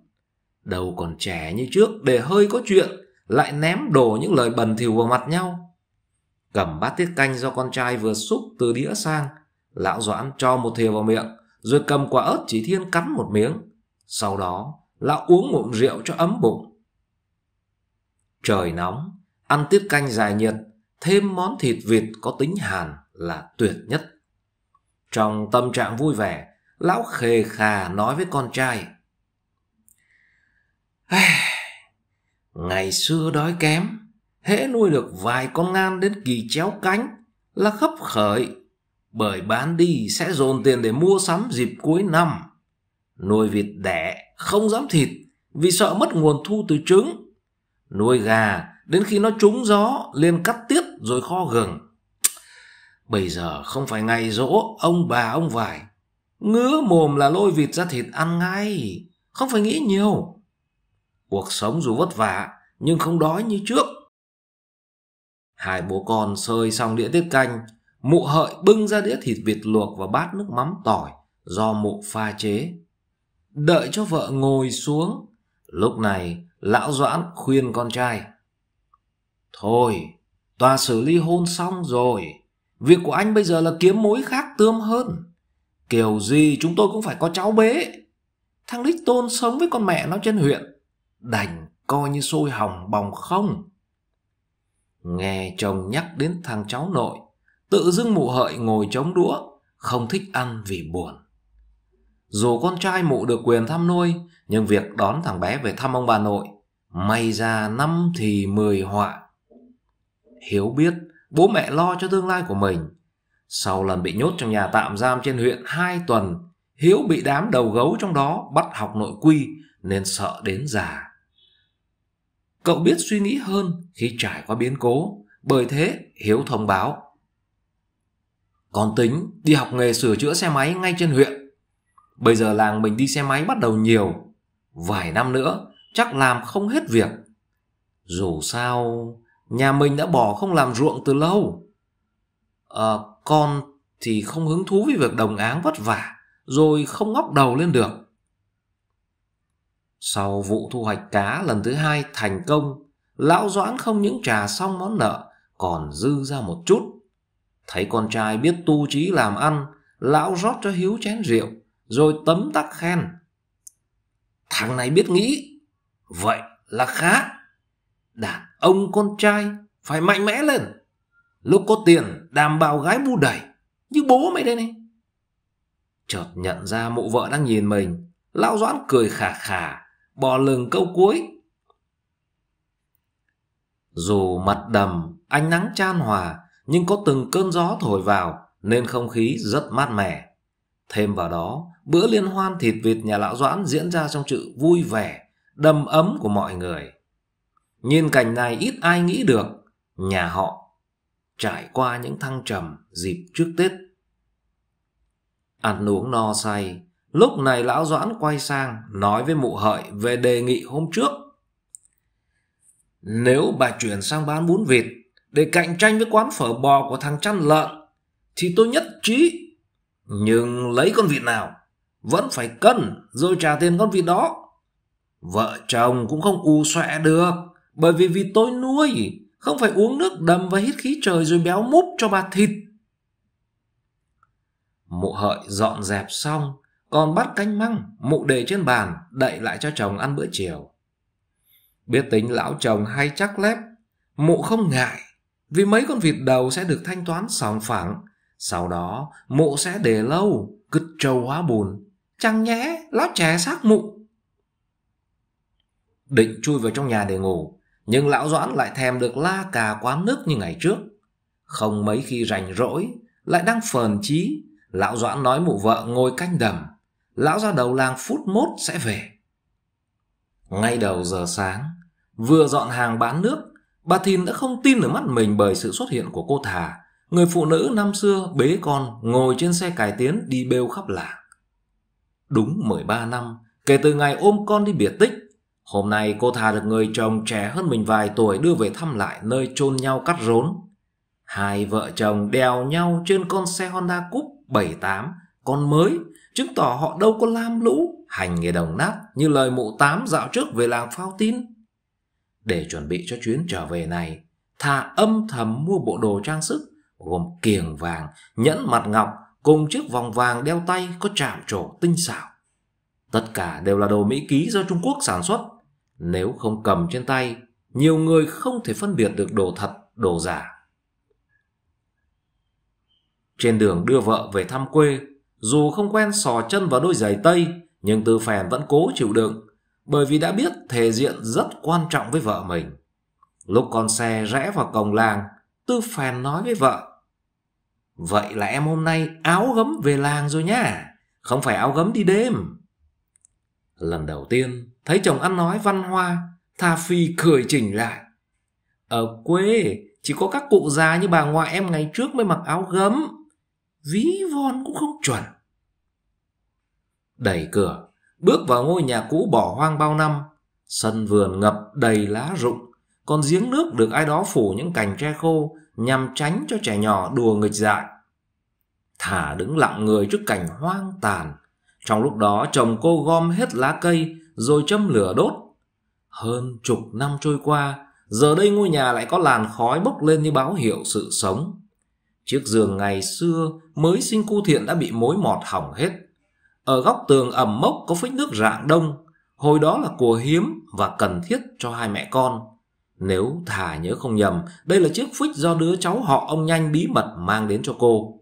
Đầu còn trẻ như trước để hơi có chuyện lại ném đổ những lời bần thỉu vào mặt nhau. Cầm bát tiết canh do con trai vừa xúc từ đĩa sang, lão Doãn cho một thìa vào miệng, rồi cầm quả ớt chỉ thiên cắn một miếng. Sau đó, lão uống ngụm rượu cho ấm bụng. Trời nóng, Ăn tiết canh dài nhiệt, thêm món thịt vịt có tính hàn là tuyệt nhất. Trong tâm trạng vui vẻ, lão khề khà nói với con trai. Ngày xưa đói kém, hễ nuôi được vài con ngan đến kỳ chéo cánh là khấp khởi, bởi bán đi sẽ dồn tiền để mua sắm dịp cuối năm. Nuôi vịt đẻ, không dám thịt vì sợ mất nguồn thu từ trứng. Nuôi gà Đến khi nó trúng gió liền cắt tiết rồi kho gừng. Bây giờ không phải ngày rỗ ông bà ông vải. Ngứa mồm là lôi vịt ra thịt ăn ngay. Không phải nghĩ nhiều. Cuộc sống dù vất vả nhưng không đói như trước. Hai bố con sơi xong đĩa tiết canh. Mụ hợi bưng ra đĩa thịt vịt luộc và bát nước mắm tỏi do mụ pha chế. Đợi cho vợ ngồi xuống. Lúc này lão Doãn khuyên con trai. Thôi, tòa xử ly hôn xong rồi. Việc của anh bây giờ là kiếm mối khác tươm hơn. Kiểu gì chúng tôi cũng phải có cháu bế. Thằng đích Tôn sống với con mẹ nó trên huyện. Đành coi như sôi hỏng bòng không. Nghe chồng nhắc đến thằng cháu nội, tự dưng mụ hợi ngồi chống đũa, không thích ăn vì buồn. Dù con trai mụ được quyền thăm nuôi, nhưng việc đón thằng bé về thăm ông bà nội, may ra năm thì mười họa. Hiếu biết bố mẹ lo cho tương lai của mình. Sau lần bị nhốt trong nhà tạm giam trên huyện hai tuần, Hiếu bị đám đầu gấu trong đó bắt học nội quy nên sợ đến già. Cậu biết suy nghĩ hơn khi trải qua biến cố, bởi thế Hiếu thông báo. Còn tính đi học nghề sửa chữa xe máy ngay trên huyện. Bây giờ làng mình đi xe máy bắt đầu nhiều. Vài năm nữa chắc làm không hết việc. Dù sao Nhà mình đã bỏ không làm ruộng từ lâu. À, con thì không hứng thú với việc đồng áng vất vả, rồi không ngóc đầu lên được. Sau vụ thu hoạch cá lần thứ hai thành công, lão Doãn không những trả xong món nợ, còn dư ra một chút. Thấy con trai biết tu trí làm ăn, lão rót cho Hiếu chén rượu, rồi tấm tắc khen. Thằng này biết nghĩ, vậy là khá. Đạt ông con trai phải mạnh mẽ lên. Lúc có tiền đảm bảo gái bu đẩy. Như bố mày đây này. Chợt nhận ra mụ vợ đang nhìn mình. Lão Doãn cười khà khà. Bò lừng câu cuối. Dù mặt đầm, ánh nắng chan hòa. Nhưng có từng cơn gió thổi vào. Nên không khí rất mát mẻ. Thêm vào đó, bữa liên hoan thịt vịt nhà lão Doãn diễn ra trong sự vui vẻ, đầm ấm của mọi người. Nhìn cảnh này ít ai nghĩ được, nhà họ trải qua những thăng trầm dịp trước Tết. Ăn uống no say, lúc này lão Doãn quay sang nói với mụ hợi về đề nghị hôm trước. Nếu bà chuyển sang bán bún vịt để cạnh tranh với quán phở bò của thằng chăn lợn, thì tôi nhất trí. Nhưng lấy con vịt nào, vẫn phải cân rồi trả tiền con vịt đó. Vợ chồng cũng không u xọe được bởi vì vì tôi nuôi Không phải uống nước đầm và hít khí trời Rồi béo múp cho bà thịt Mụ hợi dọn dẹp xong Còn bắt canh măng Mụ để trên bàn Đậy lại cho chồng ăn bữa chiều Biết tính lão chồng hay chắc lép Mụ không ngại Vì mấy con vịt đầu sẽ được thanh toán sòng phẳng Sau đó mụ sẽ để lâu Cứt trâu hóa bùn Chẳng nhẽ lão trẻ xác mụ Định chui vào trong nhà để ngủ nhưng lão Doãn lại thèm được la cà quán nước như ngày trước. Không mấy khi rảnh rỗi, lại đang phờn trí. Lão Doãn nói mụ vợ ngồi canh đầm. Lão ra đầu làng phút mốt sẽ về. Ngay đầu giờ sáng, vừa dọn hàng bán nước, bà Thìn đã không tin ở mắt mình bởi sự xuất hiện của cô Thà, người phụ nữ năm xưa bế con ngồi trên xe cải tiến đi bêu khắp làng. Đúng 13 năm, kể từ ngày ôm con đi biệt tích, Hôm nay cô thà được người chồng trẻ hơn mình vài tuổi đưa về thăm lại nơi chôn nhau cắt rốn. Hai vợ chồng đèo nhau trên con xe Honda Cup 78, con mới, chứng tỏ họ đâu có lam lũ, hành nghề đồng nát như lời mụ tám dạo trước về làng phao tin. Để chuẩn bị cho chuyến trở về này, thà âm thầm mua bộ đồ trang sức gồm kiềng vàng, nhẫn mặt ngọc cùng chiếc vòng vàng đeo tay có chạm trổ tinh xảo. Tất cả đều là đồ Mỹ ký do Trung Quốc sản xuất nếu không cầm trên tay, nhiều người không thể phân biệt được đồ thật, đồ giả. Trên đường đưa vợ về thăm quê, dù không quen sò chân vào đôi giày tây, nhưng Tư Phèn vẫn cố chịu đựng, bởi vì đã biết thể diện rất quan trọng với vợ mình. Lúc con xe rẽ vào cổng làng, Tư Phèn nói với vợ, Vậy là em hôm nay áo gấm về làng rồi nhá, không phải áo gấm đi đêm. Lần đầu tiên thấy chồng ăn nói văn hoa Tha Phi cười chỉnh lại Ở quê chỉ có các cụ già như bà ngoại em ngày trước mới mặc áo gấm Ví von cũng không chuẩn Đẩy cửa Bước vào ngôi nhà cũ bỏ hoang bao năm Sân vườn ngập đầy lá rụng Còn giếng nước được ai đó phủ những cành tre khô Nhằm tránh cho trẻ nhỏ đùa nghịch dại Thả đứng lặng người trước cảnh hoang tàn trong lúc đó chồng cô gom hết lá cây rồi châm lửa đốt. Hơn chục năm trôi qua, giờ đây ngôi nhà lại có làn khói bốc lên như báo hiệu sự sống. Chiếc giường ngày xưa mới sinh cu thiện đã bị mối mọt hỏng hết. Ở góc tường ẩm mốc có phích nước rạng đông, hồi đó là của hiếm và cần thiết cho hai mẹ con. Nếu thà nhớ không nhầm, đây là chiếc phích do đứa cháu họ ông nhanh bí mật mang đến cho cô.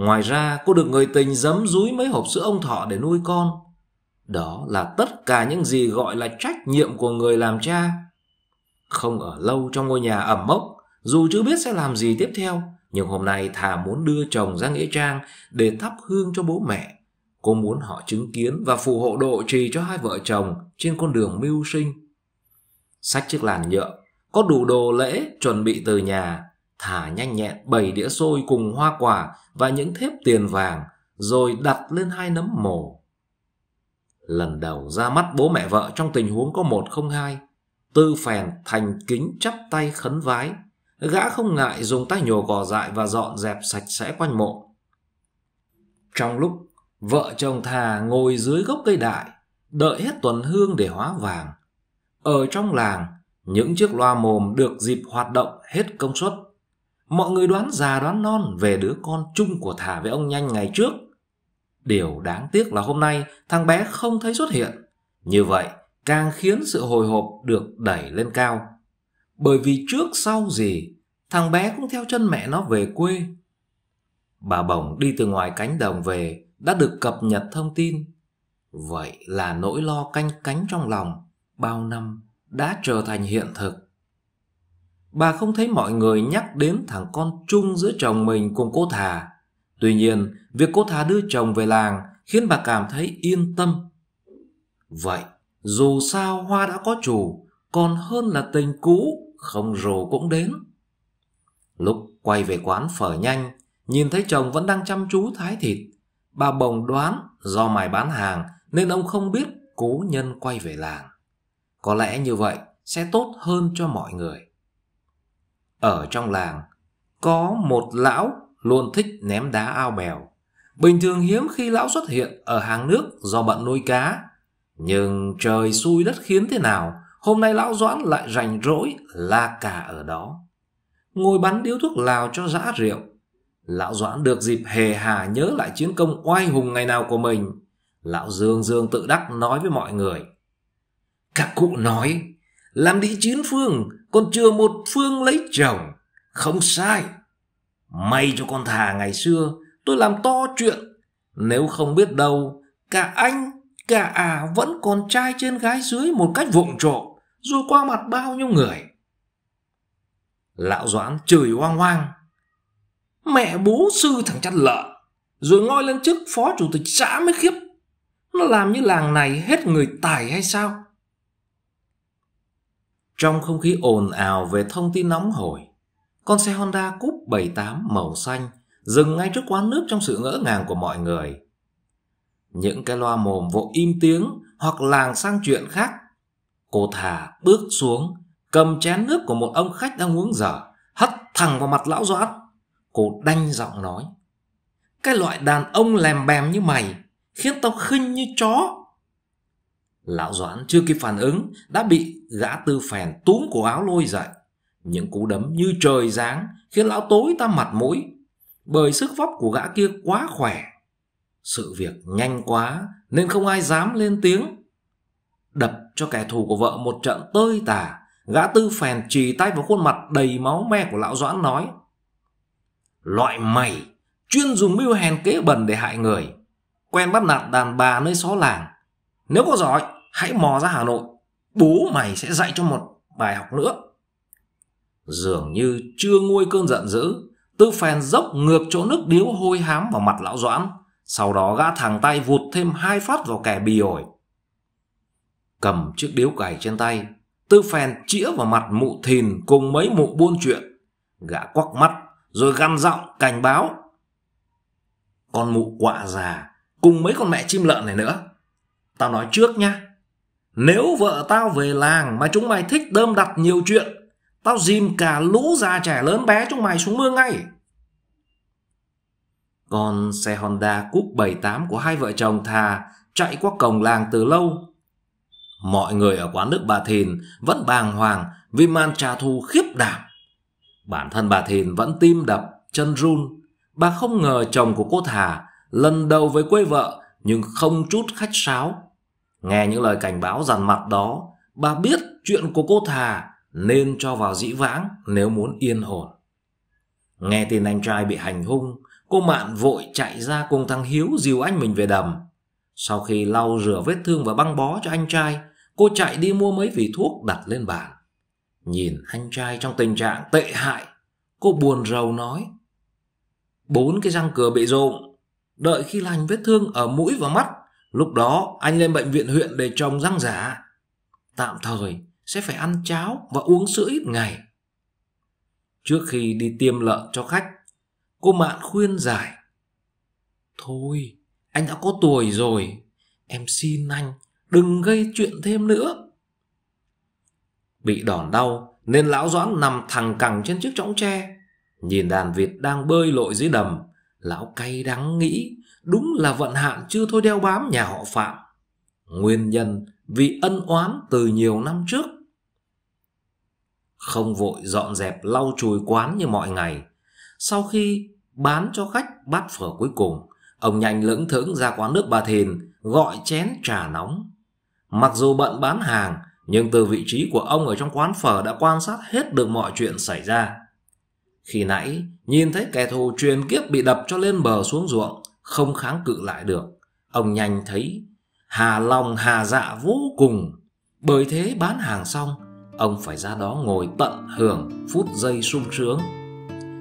Ngoài ra cô được người tình giấm dúi mấy hộp sữa ông thọ để nuôi con. Đó là tất cả những gì gọi là trách nhiệm của người làm cha. Không ở lâu trong ngôi nhà ẩm mốc, dù chưa biết sẽ làm gì tiếp theo, nhưng hôm nay Thà muốn đưa chồng ra Nghĩa Trang để thắp hương cho bố mẹ. Cô muốn họ chứng kiến và phù hộ độ trì cho hai vợ chồng trên con đường mưu sinh. Xách chiếc làn nhựa, có đủ đồ lễ chuẩn bị từ nhà, thả nhanh nhẹn bảy đĩa xôi cùng hoa quả và những thép tiền vàng, rồi đặt lên hai nấm mồ. Lần đầu ra mắt bố mẹ vợ trong tình huống có một không hai, Tư phèn thành kính chắp tay khấn vái, gã không ngại dùng tay nhổ gò dại và dọn dẹp sạch sẽ quanh mộ. Trong lúc vợ chồng thà ngồi dưới gốc cây đại, đợi hết tuần hương để hóa vàng. Ở trong làng, những chiếc loa mồm được dịp hoạt động hết công suất Mọi người đoán già đoán non về đứa con chung của Thả với ông Nhanh ngày trước. Điều đáng tiếc là hôm nay thằng bé không thấy xuất hiện. Như vậy càng khiến sự hồi hộp được đẩy lên cao. Bởi vì trước sau gì, thằng bé cũng theo chân mẹ nó về quê. Bà Bổng đi từ ngoài cánh đồng về đã được cập nhật thông tin. Vậy là nỗi lo canh cánh trong lòng bao năm đã trở thành hiện thực. Bà không thấy mọi người nhắc đến thằng con chung giữa chồng mình cùng cô Thà. Tuy nhiên, việc cô Thà đưa chồng về làng khiến bà cảm thấy yên tâm. Vậy, dù sao hoa đã có chủ, còn hơn là tình cũ, không rồ cũng đến. Lúc quay về quán phở nhanh, nhìn thấy chồng vẫn đang chăm chú thái thịt. Bà bồng đoán do mài bán hàng nên ông không biết cố nhân quay về làng. Có lẽ như vậy sẽ tốt hơn cho mọi người. Ở trong làng, có một lão luôn thích ném đá ao bèo. Bình thường hiếm khi lão xuất hiện ở hàng nước do bận nuôi cá. Nhưng trời xui đất khiến thế nào, hôm nay lão Doãn lại rảnh rỗi la cà ở đó. Ngồi bắn điếu thuốc lào cho dã rượu. Lão Doãn được dịp hề hà nhớ lại chiến công oai hùng ngày nào của mình. Lão Dương Dương tự đắc nói với mọi người. Các cụ nói, làm đĩ chín phương, còn chưa một phương lấy chồng. Không sai. May cho con thà ngày xưa tôi làm to chuyện. Nếu không biết đâu, cả anh, cả à vẫn còn trai trên gái dưới một cách vụng trộm, rồi qua mặt bao nhiêu người. Lão Doãn chửi hoang hoang. Mẹ bố sư thằng chăn lợn, rồi ngoi lên chức phó chủ tịch xã mới khiếp. Nó làm như làng này hết người tài hay sao? Trong không khí ồn ào về thông tin nóng hổi, con xe Honda Cúp 78 màu xanh dừng ngay trước quán nước trong sự ngỡ ngàng của mọi người. Những cái loa mồm vội im tiếng hoặc làng sang chuyện khác. Cô thả bước xuống, cầm chén nước của một ông khách đang uống dở, hất thẳng vào mặt lão Doãn. Cô đanh giọng nói. Cái loại đàn ông lèm bèm như mày khiến tao khinh như chó. Lão Doãn chưa kịp phản ứng, đã bị gã tư phèn túm cổ áo lôi dậy. Những cú đấm như trời giáng khiến lão tối ta mặt mũi, bởi sức vóc của gã kia quá khỏe. Sự việc nhanh quá nên không ai dám lên tiếng. Đập cho kẻ thù của vợ một trận tơi tả, gã tư phèn trì tay vào khuôn mặt đầy máu me của lão Doãn nói. Loại mày, chuyên dùng mưu hèn kế bẩn để hại người, quen bắt nạt đàn bà nơi xó làng. Nếu có giỏi hãy mò ra Hà Nội, bố mày sẽ dạy cho một bài học nữa. Dường như chưa nguôi cơn giận dữ, Tư Phèn dốc ngược chỗ nước điếu hôi hám vào mặt lão Doãn, sau đó gã thẳng tay vụt thêm hai phát vào kẻ bì ổi. Cầm chiếc điếu cày trên tay, Tư Phèn chĩa vào mặt mụ thìn cùng mấy mụ buôn chuyện. Gã quắc mắt, rồi gằn giọng cảnh báo. Con mụ quạ già, cùng mấy con mẹ chim lợn này nữa. Tao nói trước nha, nếu vợ tao về làng mà chúng mày thích đơm đặt nhiều chuyện, tao dìm cả lũ già trẻ lớn bé chúng mày xuống mương ngay. Còn xe Honda Cúp 78 của hai vợ chồng thà chạy qua cổng làng từ lâu. Mọi người ở quán nước bà Thìn vẫn bàng hoàng vì màn trả thù khiếp đảm. Bản thân bà Thìn vẫn tim đập, chân run. Bà không ngờ chồng của cô Thà lần đầu với quê vợ nhưng không chút khách sáo Nghe những lời cảnh báo dằn mặt đó, bà biết chuyện của cô thà nên cho vào dĩ vãng nếu muốn yên ổn. Nghe tin anh trai bị hành hung, cô Mạn vội chạy ra cùng thằng Hiếu dìu anh mình về đầm. Sau khi lau rửa vết thương và băng bó cho anh trai, cô chạy đi mua mấy vỉ thuốc đặt lên bàn. Nhìn anh trai trong tình trạng tệ hại, cô buồn rầu nói. Bốn cái răng cửa bị rụng, đợi khi lành vết thương ở mũi và mắt Lúc đó anh lên bệnh viện huyện để trồng răng giả. Tạm thời sẽ phải ăn cháo và uống sữa ít ngày. Trước khi đi tiêm lợn cho khách, cô Mạn khuyên giải. Thôi, anh đã có tuổi rồi. Em xin anh, đừng gây chuyện thêm nữa. Bị đòn đau nên lão Doãn nằm thẳng cẳng trên chiếc chõng tre. Nhìn đàn vịt đang bơi lội dưới đầm, lão cay đắng nghĩ đúng là vận hạn chưa thôi đeo bám nhà họ Phạm. Nguyên nhân vì ân oán từ nhiều năm trước. Không vội dọn dẹp lau chùi quán như mọi ngày. Sau khi bán cho khách bát phở cuối cùng, ông nhanh lững thững ra quán nước bà Thìn gọi chén trà nóng. Mặc dù bận bán hàng, nhưng từ vị trí của ông ở trong quán phở đã quan sát hết được mọi chuyện xảy ra. Khi nãy, nhìn thấy kẻ thù truyền kiếp bị đập cho lên bờ xuống ruộng, không kháng cự lại được. Ông nhanh thấy hà lòng hà dạ vô cùng. Bởi thế bán hàng xong, ông phải ra đó ngồi tận hưởng phút giây sung sướng.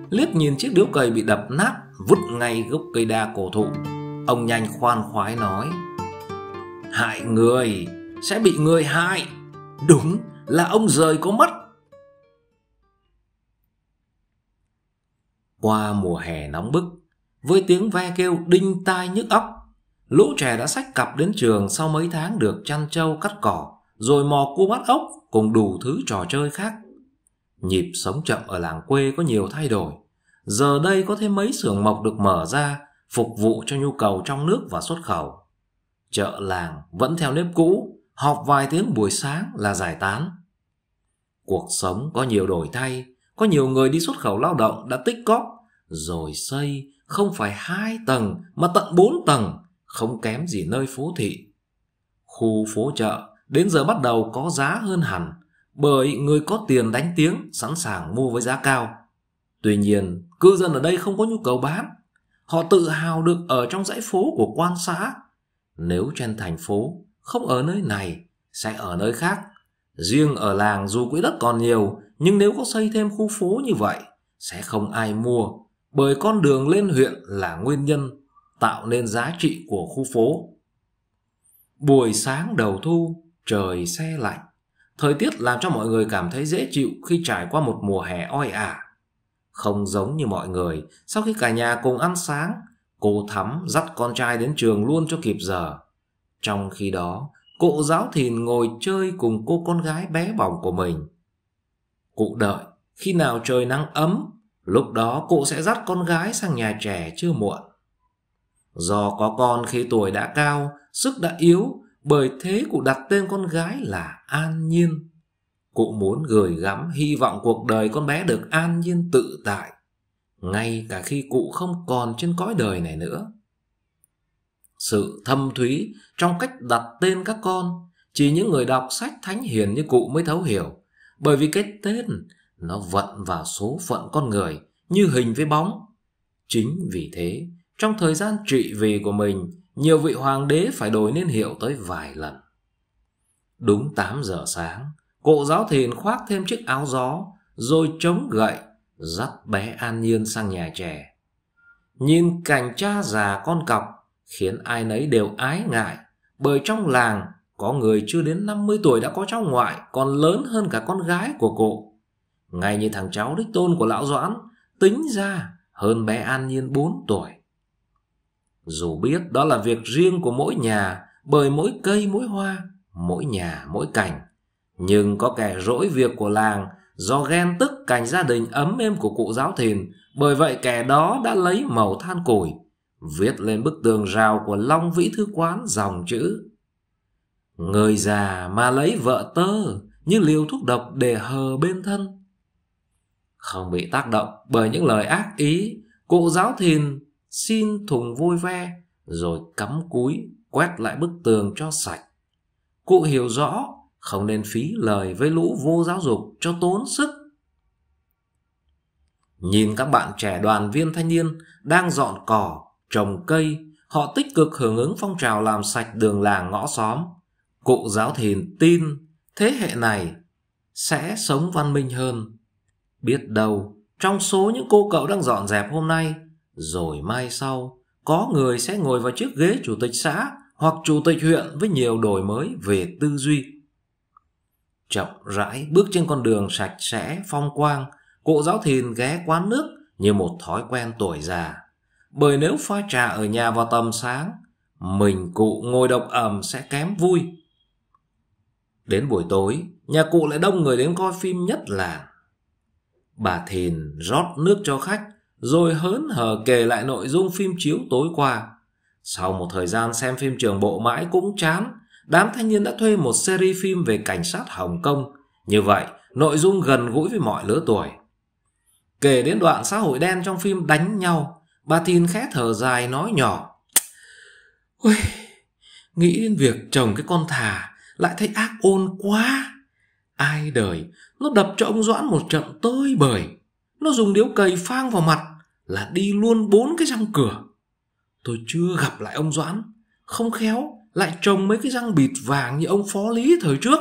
Liếc nhìn chiếc điếu cầy bị đập nát, vứt ngay gốc cây đa cổ thụ. Ông nhanh khoan khoái nói, Hại người, sẽ bị người hại. Đúng là ông rời có mất. Qua mùa hè nóng bức, với tiếng ve kêu đinh tai nhức óc. Lũ trẻ đã sách cặp đến trường sau mấy tháng được chăn trâu cắt cỏ, rồi mò cua bắt ốc cùng đủ thứ trò chơi khác. Nhịp sống chậm ở làng quê có nhiều thay đổi. Giờ đây có thêm mấy xưởng mộc được mở ra, phục vụ cho nhu cầu trong nước và xuất khẩu. Chợ làng vẫn theo nếp cũ, họp vài tiếng buổi sáng là giải tán. Cuộc sống có nhiều đổi thay, có nhiều người đi xuất khẩu lao động đã tích cóp, rồi xây, không phải hai tầng mà tận bốn tầng, không kém gì nơi phố thị. Khu phố chợ đến giờ bắt đầu có giá hơn hẳn, bởi người có tiền đánh tiếng sẵn sàng mua với giá cao. Tuy nhiên, cư dân ở đây không có nhu cầu bán. Họ tự hào được ở trong dãy phố của quan xã. Nếu trên thành phố không ở nơi này, sẽ ở nơi khác. Riêng ở làng dù quỹ đất còn nhiều, nhưng nếu có xây thêm khu phố như vậy, sẽ không ai mua bởi con đường lên huyện là nguyên nhân tạo nên giá trị của khu phố. Buổi sáng đầu thu, trời xe lạnh. Thời tiết làm cho mọi người cảm thấy dễ chịu khi trải qua một mùa hè oi ả. À. Không giống như mọi người, sau khi cả nhà cùng ăn sáng, cô Thắm dắt con trai đến trường luôn cho kịp giờ. Trong khi đó, cụ giáo thìn ngồi chơi cùng cô con gái bé bỏng của mình. Cụ đợi, khi nào trời nắng ấm Lúc đó cụ sẽ dắt con gái sang nhà trẻ chưa muộn. Do có con khi tuổi đã cao, sức đã yếu, bởi thế cụ đặt tên con gái là An Nhiên. Cụ muốn gửi gắm hy vọng cuộc đời con bé được an nhiên tự tại, ngay cả khi cụ không còn trên cõi đời này nữa. Sự thâm thúy trong cách đặt tên các con, chỉ những người đọc sách thánh hiền như cụ mới thấu hiểu, bởi vì cái tên nó vận vào số phận con người như hình với bóng. Chính vì thế, trong thời gian trị vì của mình, nhiều vị hoàng đế phải đổi niên hiệu tới vài lần. Đúng 8 giờ sáng, cụ giáo thiền khoác thêm chiếc áo gió, rồi chống gậy, dắt bé An Nhiên sang nhà trẻ. Nhìn cảnh cha già con cọc khiến ai nấy đều ái ngại, bởi trong làng có người chưa đến 50 tuổi đã có cháu ngoại còn lớn hơn cả con gái của cụ ngay như thằng cháu đích tôn của lão Doãn, tính ra hơn bé An Nhiên bốn tuổi. Dù biết đó là việc riêng của mỗi nhà, bởi mỗi cây mỗi hoa, mỗi nhà mỗi cảnh, nhưng có kẻ rỗi việc của làng do ghen tức cảnh gia đình ấm êm của cụ giáo thìn, bởi vậy kẻ đó đã lấy màu than củi, viết lên bức tường rào của Long Vĩ Thư Quán dòng chữ Người già mà lấy vợ tơ như liều thuốc độc để hờ bên thân không bị tác động bởi những lời ác ý. Cụ giáo thìn xin thùng vui ve, rồi cắm cúi, quét lại bức tường cho sạch. Cụ hiểu rõ, không nên phí lời với lũ vô giáo dục cho tốn sức. Nhìn các bạn trẻ đoàn viên thanh niên đang dọn cỏ, trồng cây, họ tích cực hưởng ứng phong trào làm sạch đường làng ngõ xóm. Cụ giáo thìn tin thế hệ này sẽ sống văn minh hơn. Biết đâu, trong số những cô cậu đang dọn dẹp hôm nay, rồi mai sau, có người sẽ ngồi vào chiếc ghế chủ tịch xã hoặc chủ tịch huyện với nhiều đổi mới về tư duy. Chậm rãi bước trên con đường sạch sẽ, phong quang, cụ giáo thìn ghé quán nước như một thói quen tuổi già. Bởi nếu pha trà ở nhà vào tầm sáng, mình cụ ngồi độc ẩm sẽ kém vui. Đến buổi tối, nhà cụ lại đông người đến coi phim nhất làng. Bà Thìn rót nước cho khách, rồi hớn hở kể lại nội dung phim chiếu tối qua. Sau một thời gian xem phim trường bộ mãi cũng chán, đám thanh niên đã thuê một series phim về cảnh sát Hồng Kông. Như vậy, nội dung gần gũi với mọi lứa tuổi. Kể đến đoạn xã hội đen trong phim đánh nhau, bà Thìn khẽ thở dài nói nhỏ. Ôi, nghĩ đến việc chồng cái con thà lại thấy ác ôn quá. Ai đời, nó đập cho ông Doãn một trận tơi bời. Nó dùng điếu cầy phang vào mặt là đi luôn bốn cái răng cửa. Tôi chưa gặp lại ông Doãn, không khéo lại trồng mấy cái răng bịt vàng như ông phó lý thời trước.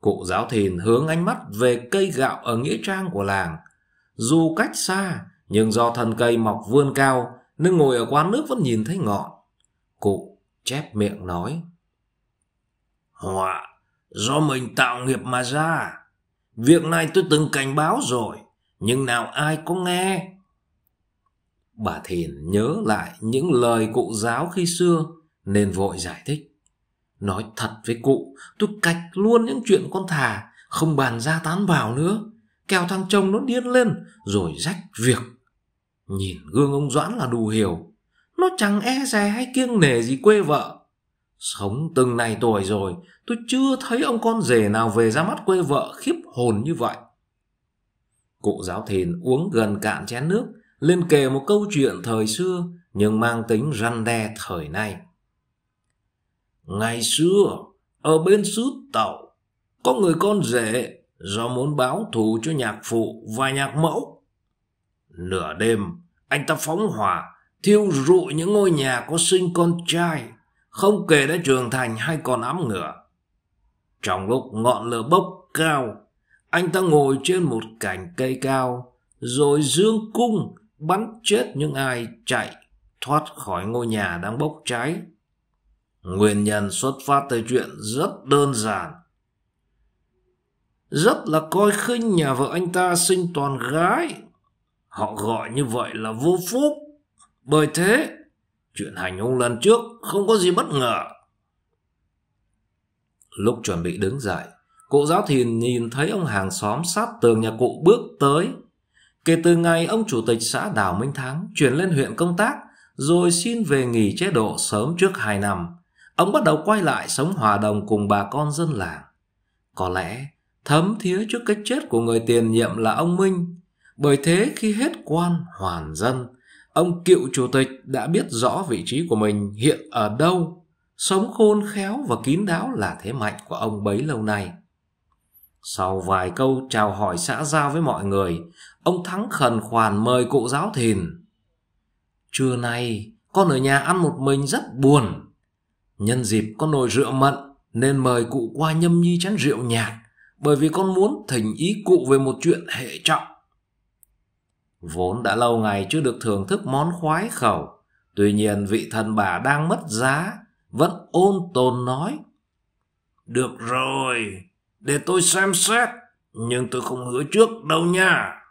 Cụ giáo thìn hướng ánh mắt về cây gạo ở nghĩa trang của làng. Dù cách xa, nhưng do thân cây mọc vươn cao, nên ngồi ở quán nước vẫn nhìn thấy ngọn. Cụ chép miệng nói. Họa do mình tạo nghiệp mà ra. Việc này tôi từng cảnh báo rồi, nhưng nào ai có nghe. Bà Thiền nhớ lại những lời cụ giáo khi xưa nên vội giải thích. Nói thật với cụ, tôi cạch luôn những chuyện con thà, không bàn ra tán vào nữa. Kèo thằng chồng nó điên lên, rồi rách việc. Nhìn gương ông Doãn là đủ hiểu, nó chẳng e dè hay kiêng nể gì quê vợ Sống từng này tuổi rồi, tôi chưa thấy ông con rể nào về ra mắt quê vợ khiếp hồn như vậy. Cụ giáo thìn uống gần cạn chén nước, lên kể một câu chuyện thời xưa nhưng mang tính răn đe thời nay. Ngày xưa, ở bên xứ Tàu, có người con rể do muốn báo thù cho nhạc phụ và nhạc mẫu. Nửa đêm, anh ta phóng hỏa, thiêu rụi những ngôi nhà có sinh con trai không kể đã trưởng thành hay còn ám ngựa Trong lúc ngọn lửa bốc cao, anh ta ngồi trên một cành cây cao, rồi dương cung bắn chết những ai chạy thoát khỏi ngôi nhà đang bốc cháy. Nguyên nhân xuất phát từ chuyện rất đơn giản. Rất là coi khinh nhà vợ anh ta sinh toàn gái. Họ gọi như vậy là vô phúc. Bởi thế, Chuyện hành hung lần trước không có gì bất ngờ. Lúc chuẩn bị đứng dậy, cụ giáo thìn nhìn thấy ông hàng xóm sát tường nhà cụ bước tới. Kể từ ngày ông chủ tịch xã Đào Minh Thắng chuyển lên huyện công tác, rồi xin về nghỉ chế độ sớm trước hai năm, ông bắt đầu quay lại sống hòa đồng cùng bà con dân làng. Có lẽ thấm thía trước cái chết của người tiền nhiệm là ông Minh, bởi thế khi hết quan hoàn dân, Ông cựu chủ tịch đã biết rõ vị trí của mình hiện ở đâu, sống khôn khéo và kín đáo là thế mạnh của ông bấy lâu nay. Sau vài câu chào hỏi xã giao với mọi người, ông Thắng khẩn khoản mời cụ giáo thìn. Trưa nay, con ở nhà ăn một mình rất buồn. Nhân dịp con nồi rượu mận, nên mời cụ qua nhâm nhi chén rượu nhạt, bởi vì con muốn thỉnh ý cụ về một chuyện hệ trọng. Vốn đã lâu ngày chưa được thưởng thức món khoái khẩu, tuy nhiên vị thần bà đang mất giá, vẫn ôn tồn nói. Được rồi, để tôi xem xét, nhưng tôi không hứa trước đâu nha.